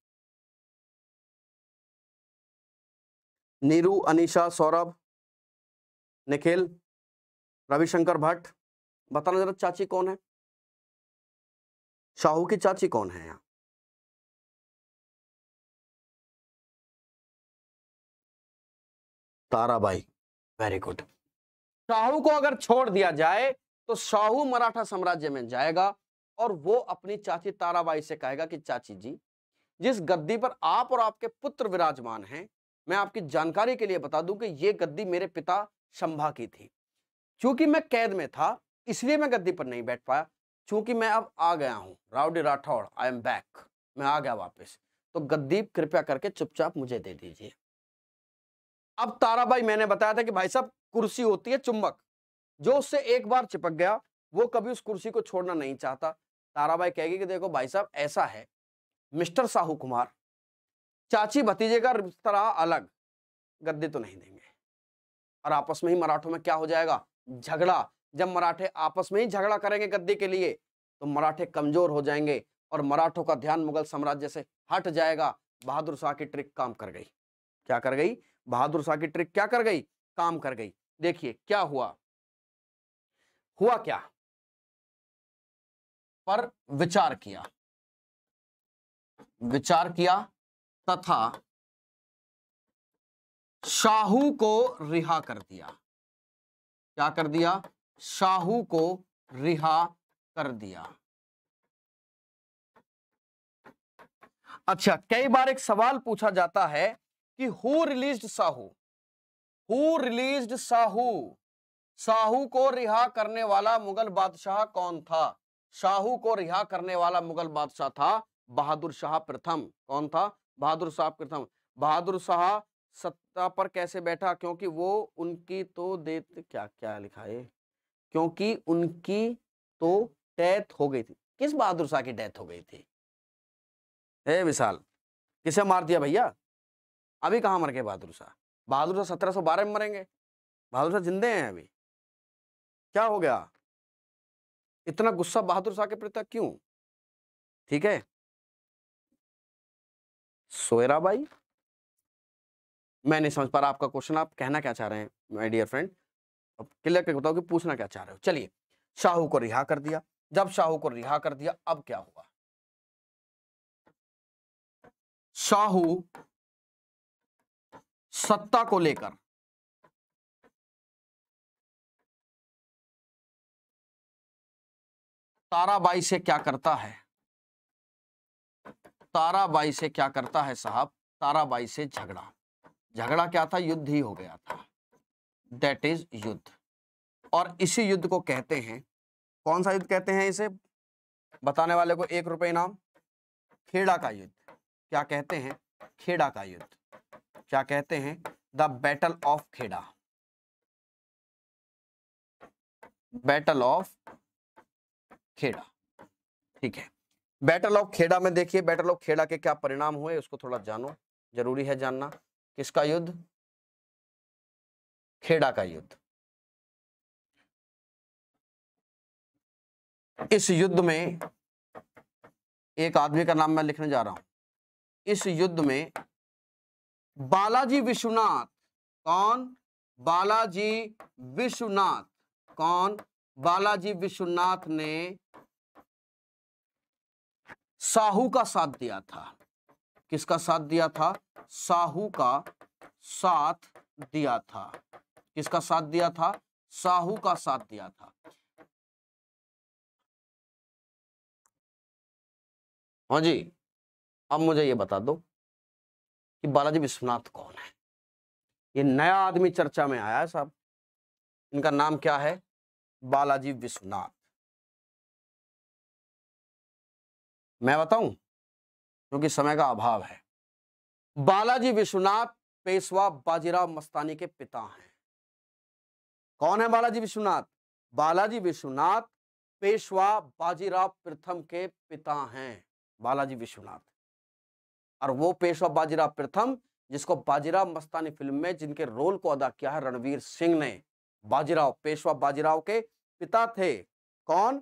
नीरू अनिशा सौरभ निखिल रविशंकर भट्ट बताना जरा चाची कौन है शाहू की चाची कौन है यहाँ ताराबाई वेरी गुड शाहू को अगर छोड़ दिया जाए तो शाहू मराठा साम्राज्य में जाएगा और वो अपनी चाची ताराबाई से कहेगा कि चाची जी जिस गद्दी पर आप और आपके पुत्र विराजमान हैं मैं आपकी जानकारी के लिए बता दूं कि ये गद्दी मेरे पिता शंभा की थी क्योंकि मैं कैद में था इसलिए मैं गद्दी पर नहीं बैठ पाया क्योंकि मैं अब आ गया हूँ rowdy Rathore I am back मैं आ गया वापस तो गद्दी कृपया करके चुपचाप मुझे दे दीजिए अब ताराबाई मैंने बताया था कि भाई साहब कुर्सी होती है चुंबक जो उससे एक बार चिपक गया वो कभी उस कुर्सी को छोड़ना नहीं चाहता ताराबाई कहेगी कि देखो भाई साहब ऐसा है मिस्टर साहू कुमार चाची भतीजे का रिश्ता अलग गद्दे तो नहीं देंगे और आपस में ही मराठों में क्या हो जाएगा झगड़ा जब मराठे आपस में ही झगड़ा करेंगे गद्दे के लिए तो मराठे कमजोर हो जाएंगे और मराठों का ध्यान मुगल साम्राज्य से हट जाएगा बहादुर शाह की ट्रिक काम कर गई क्या कर गई बहादुर शाह की ट्रिक क्या कर गई काम कर गई देखिए क्या हुआ हुआ क्या पर विचार किया विचार किया तथा शाहू को रिहा कर दिया क्या कर दिया शाहू को रिहा कर दिया अच्छा कई बार एक सवाल पूछा जाता है कि who released Shahu who release Sahu Sahu को रिहा करने वाला मुगल बादशाह कौन था शाहू को रिहा करने वाला मुगल बादशाह था बहादुर शाह प्रथम कौन था बहादुर शाह प्रथम बहादुर शाह सत्ता पर कैसे बैठा क्योंकि वो उनकी तो देत क्या क्या लिखा है क्योंकि उनकी तो डेथ हो गई थी किस बहादुर शाह की डेथ हो गई थी हे विशाल किसे मार दिया भैया अभी कहाँ मर गए बहादुर शाह बहादुर शाह सत्रह सौ बारह में मरेंगे बहादुर शाह जिंदे हैं अभी क्या हो गया इतना गुस्सा बहादुर शाह के प्रति क्यों ठीक है सोयरा भाई मैं नहीं समझ पा रहा आपका क्वेश्चन आप कहना क्या चाह रहे हैं माय डियर फ्रेंड अब क्लियर करके बताओ कि पूछना क्या चाह रहे हो चलिए शाहू को रिहा कर दिया जब शाहू को रिहा कर दिया अब क्या हुआ शाहू सत्ता को लेकर ताराबाई से क्या करता है ताराबाई से क्या करता है साहब ताराबाई से झगड़ा झगड़ा क्या था युद्ध ही हो गया था दैट इज युद्ध और इसी युद्ध को कहते हैं कौन सा युद्ध कहते हैं इसे बताने वाले को एक रुपए इनाम खेड़ा का युद्ध क्या कहते हैं खेड़ा का युद्ध क्या कहते हैं the battle of Kheda battle of Kheda ठीक है बैटल ऑफ खेड़ा में देखिए बैटल ऑफ खेड़ा के क्या परिणाम हुए उसको थोड़ा जानो जरूरी है जानना किसका युद्ध खेड़ा का युद्ध इस युद्ध में एक आदमी का नाम मैं लिखने जा रहा हूं इस युद्ध में बालाजी विश्वनाथ कौन बालाजी विश्वनाथ कौन बालाजी विश्वनाथ ने साहू का साथ दिया था किसका साथ दिया था साहू का साथ दिया था किसका साथ दिया था साहू का साथ दिया था हाँ जी अब मुझे ये बता दो कि बालाजी विश्वनाथ कौन है ये नया आदमी चर्चा में आया है साहब इनका नाम क्या है बालाजी विश्वनाथ मैं बताऊं क्योंकि समय का अभाव है बालाजी विश्वनाथ पेशवा बाजीराव मस्तानी के पिता हैं कौन है बालाजी विश्वनाथ बालाजी विश्वनाथ पेशवा बाजीराव प्रथम के पिता हैं बालाजी विश्वनाथ और वो पेशवा बाजीराव प्रथम जिसको बाजीराव मस्तानी फिल्म में जिनके रोल को अदा किया है रणवीर सिंह ने बाजीराव पेशवा बाजीराव के पिता थे कौन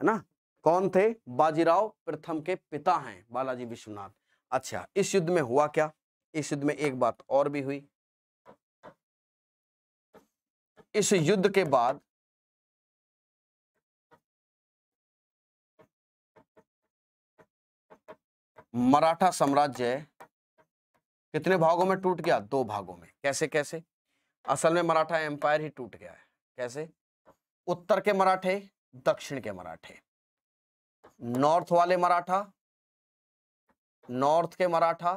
है ना कौन थे बाजीराव प्रथम के पिता हैं बालाजी विश्वनाथ अच्छा इस युद्ध में हुआ क्या इस युद्ध में एक बात और भी हुई इस युद्ध के बाद मराठा साम्राज्य कितने भागों में टूट गया दो भागों में कैसे कैसे असल में मराठा एम्पायर ही टूट गया है कैसे उत्तर के मराठे दक्षिण के मराठे नॉर्थ वाले मराठा नॉर्थ के मराठा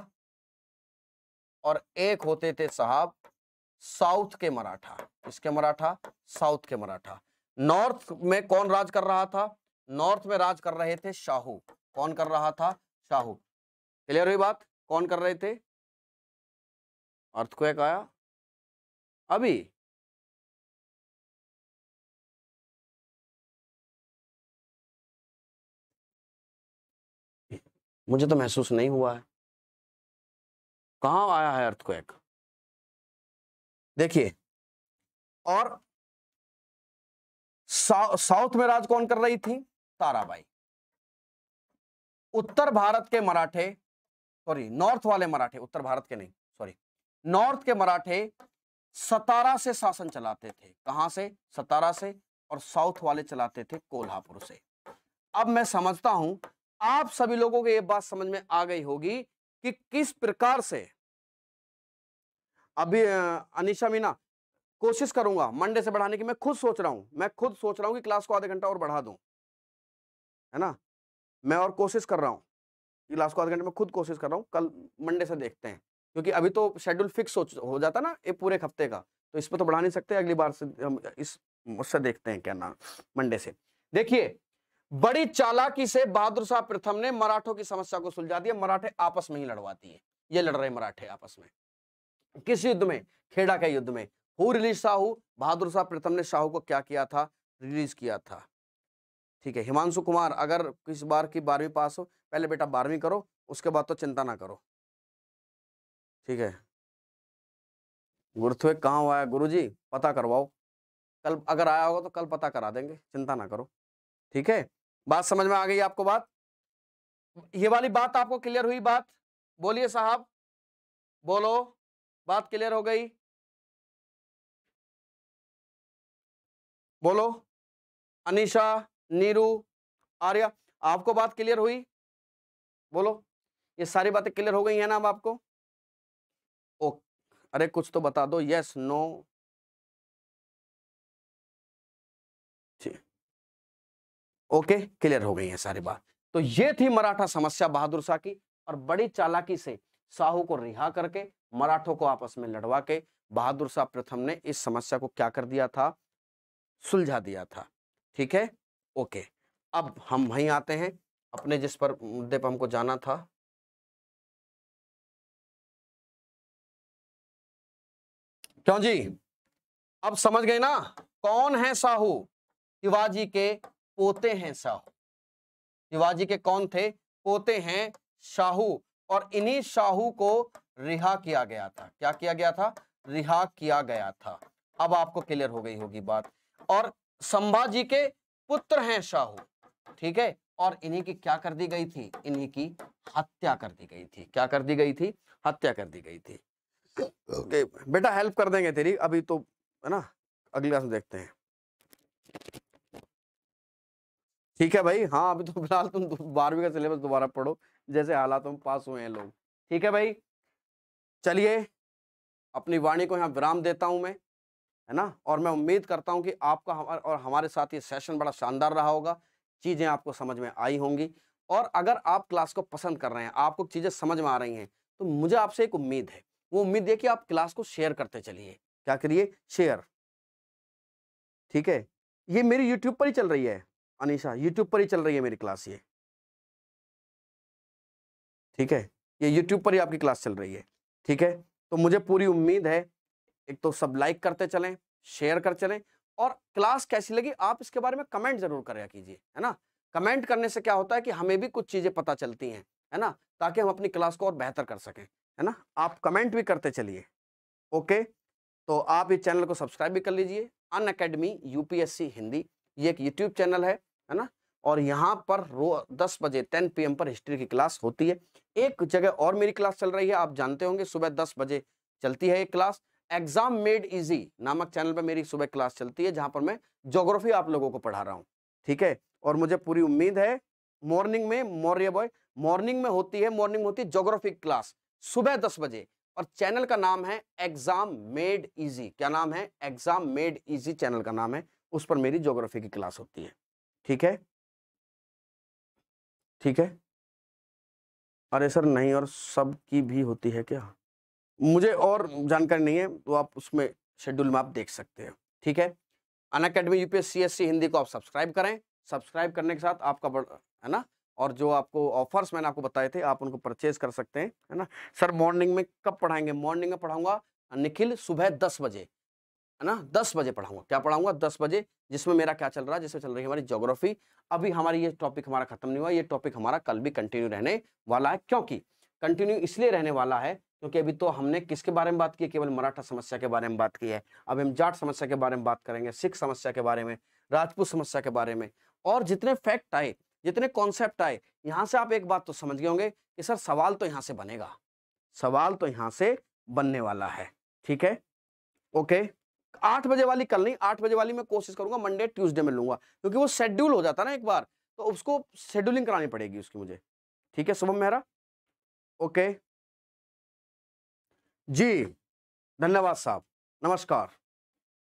और एक होते थे साहब साउथ के मराठा इसके मराठा साउथ के मराठा नॉर्थ में कौन राज कर रहा था नॉर्थ में राज कर रहे थे शाहू कौन कर रहा था शाहू क्लियर हुई बात कौन कर रहे थे अर्थक्वेक आया अभी मुझे तो महसूस नहीं हुआ है कहा आया है अर्थक्वेक देखिए और साउथ में राज कौन कर रही थी ताराबाई उत्तर भारत के मराठे सॉरी नॉर्थ वाले मराठे उत्तर भारत के नहीं सॉरी नॉर्थ के मराठे सतारा से शासन चलाते थे कहां से सतारा से और साउथ वाले चलाते थे कोल्हापुर से अब मैं समझता हूं आप सभी लोगों को यह बात समझ में आ गई होगी कि किस प्रकार से अभी अनिशा मीना कोशिश करूंगा मंडे से बढ़ाने की मैं खुद सोच रहा हूं मैं खुद सोच रहा हूं कि क्लास को आधे घंटा और बढ़ा दूं है ना मैं और कोशिश कर रहा हूं ये लास्ट को आधे घंटे में खुद कोशिश कर रहा हूँ कल मंडे से देखते हैं क्योंकि अभी तो शेड्यूल फिक्स हो, हो जाता ना ये पूरे हफ्ते का तो इस पर तो बढ़ा नहीं सकते अगली बार से हम इस मुझसे देखते हैं क्या नाम मंडे से देखिए बड़ी चालाकी से बहादुर शाह प्रथम ने मराठों की समस्या को सुलझा दिया मराठे आपस में ही लड़वाती है ये लड़ रहे मराठे आपस में किस युद्ध में खेड़ा के युद्ध में हु रिलीज शाहू बहादुर शाह प्रथम ने शाहू को क्या किया था रिलीज किया था ठीक है हिमांशु कुमार अगर किस बार की बारहवीं पास हो पहले बेटा बारहवीं करो उसके बाद तो चिंता ना करो ठीक है गुरुत्वे कहाँ हुआ है गुरु जी पता करवाओ कल अगर आया होगा तो कल पता करा देंगे चिंता ना करो ठीक है बात समझ में आ गई आपको बात ये वाली बात आपको क्लियर हुई बात बोलिए साहब बोलो बात क्लियर हो गई बोलो अनिशा नीरू आर्या आपको बात क्लियर हुई बोलो ये सारी बातें क्लियर हो गई है ना अब आपको ओ अरे कुछ तो बता दो यस नो ओके क्लियर हो गई है सारी बात तो ये थी मराठा समस्या बहादुर शाह की और बड़ी चालाकी से साहू को रिहा करके मराठों को आपस में लड़वा के बहादुर शाह प्रथम ने इस समस्या को क्या कर दिया था सुलझा दिया था ठीक है ओके अब हम वहीं आते हैं अपने जिस पर मुद्दे पर हमको जाना था क्यों जी अब समझ गए ना कौन है साहू शिवाजी के पोते हैं साहू शिवाजी के कौन थे पोते हैं शाहू और इन्हीं शाहू को रिहा किया गया था क्या किया गया था रिहा किया गया था अब आपको क्लियर हो गई होगी बात और संभाजी के पुत्र हैं शाहू ठीक है और इन्हीं की क्या कर दी गई थी इन्हीं की हत्या कर दी गई थी क्या कर दी गई थी हत्या कर दी गई थी okay. बेटा हेल्प कर देंगे तेरी अभी तो है ना अगली क्लास देखते हैं ठीक है भाई हाँ अभी तो फिलहाल तुम बारहवीं का सिलेबस दोबारा पढ़ो जैसे हालातों में पास हुए हैं लोग ठीक है भाई चलिए अपनी वाणी को यहाँ विराम देता हूं मैं है ना और मैं उम्मीद करता हूँ कि आपका हमार, और हमारे साथ ये सेशन बड़ा शानदार रहा होगा चीज़ें आपको समझ में आई होंगी और अगर आप क्लास को पसंद कर रहे हैं आपको चीज़ें समझ में आ रही हैं तो मुझे आपसे एक उम्मीद है वो उम्मीद है कि आप क्लास को शेयर करते चलिए क्या करिए शेयर ठीक है ये मेरी यूट्यूब पर ही चल रही है अनिशा यूट्यूब पर ही चल रही है मेरी क्लास ये ठीक है ये यूट्यूब पर ही आपकी क्लास चल रही है ठीक है तो मुझे पूरी उम्मीद है एक तो सब लाइक करते चलें शेयर कर चलें और क्लास कैसी लगी आप इसके बारे में कमेंट जरूर करा कीजिए है ना कमेंट करने से क्या होता है कि हमें भी कुछ चीज़ें पता चलती हैं है ना ताकि हम अपनी क्लास को और बेहतर कर सकें है ना आप कमेंट भी करते चलिए ओके तो आप इस चैनल को सब्सक्राइब भी कर लीजिए अन अकेडमी यूपीएससी हिंदी ये एक यूट्यूब चैनल है है ना और यहाँ पर रो दस बजे टेन पी पर हिस्ट्री की क्लास होती है एक जगह और मेरी क्लास चल रही है आप जानते होंगे सुबह दस बजे चलती है एक क्लास एग्जाम मेड इजी नामक चैनल पर मेरी सुबह क्लास चलती है जहां पर मैं ज्योग्राफी आप लोगों को पढ़ा रहा हूँ ठीक है और मुझे पूरी उम्मीद है मॉर्निंग में मौर्य बॉय मॉर्निंग में होती है मॉर्निंग में होती है जोग्राफी क्लास सुबह दस बजे और चैनल का नाम है एग्जाम मेड इजी क्या नाम है एग्जाम मेड इजी चैनल का नाम है उस पर मेरी ज्योग्राफी की क्लास होती है ठीक है ठीक है अरे सर नहीं और सब की भी होती है क्या मुझे और जानकारी नहीं है तो आप उसमें शेड्यूल में आप देख सकते हैं ठीक है अन अकेडमी यू हिंदी को आप सब्सक्राइब करें सब्सक्राइब करने के साथ आपका है ना और जो आपको ऑफर्स मैंने आपको बताए थे आप उनको परचेज कर सकते हैं है ना सर मॉर्निंग में कब पढ़ाएंगे मॉर्निंग में पढ़ाऊंगा निखिल सुबह दस बजे है ना दस बजे पढ़ाऊंगा क्या पढ़ाऊंगा दस बजे जिसमें मेरा क्या चल रहा है जिसमें चल रही है हमारी जोग्राफी अभी हमारी ये टॉपिक हमारा खत्म नहीं हुआ ये टॉपिक हमारा कल भी कंटिन्यू रहने वाला है क्योंकि कंटिन्यू इसलिए रहने वाला है क्योंकि अभी तो हमने किसके बारे में बात की केवल मराठा समस्या के बारे में बात की है अब हम जाट समस्या के बारे में बात करेंगे सिख समस्या के बारे में राजपूत समस्या के बारे में और जितने फैक्ट आए जितने कॉन्सेप्ट आए यहाँ से आप एक बात तो समझ गए होंगे कि सर सवाल तो यहाँ से बनेगा सवाल तो यहाँ से बनने वाला है ठीक है ओके आठ बजे वाली कल नहीं आठ बजे वाली मैं कोशिश करूंगा मंडे ट्यूसडे में लूंगा क्योंकि वो शेड्यूल हो जाता है ना एक बार तो उसको शेड्यूलिंग करानी पड़ेगी उसकी मुझे ठीक है शुभम मेहरा ओके जी धन्यवाद साहब नमस्कार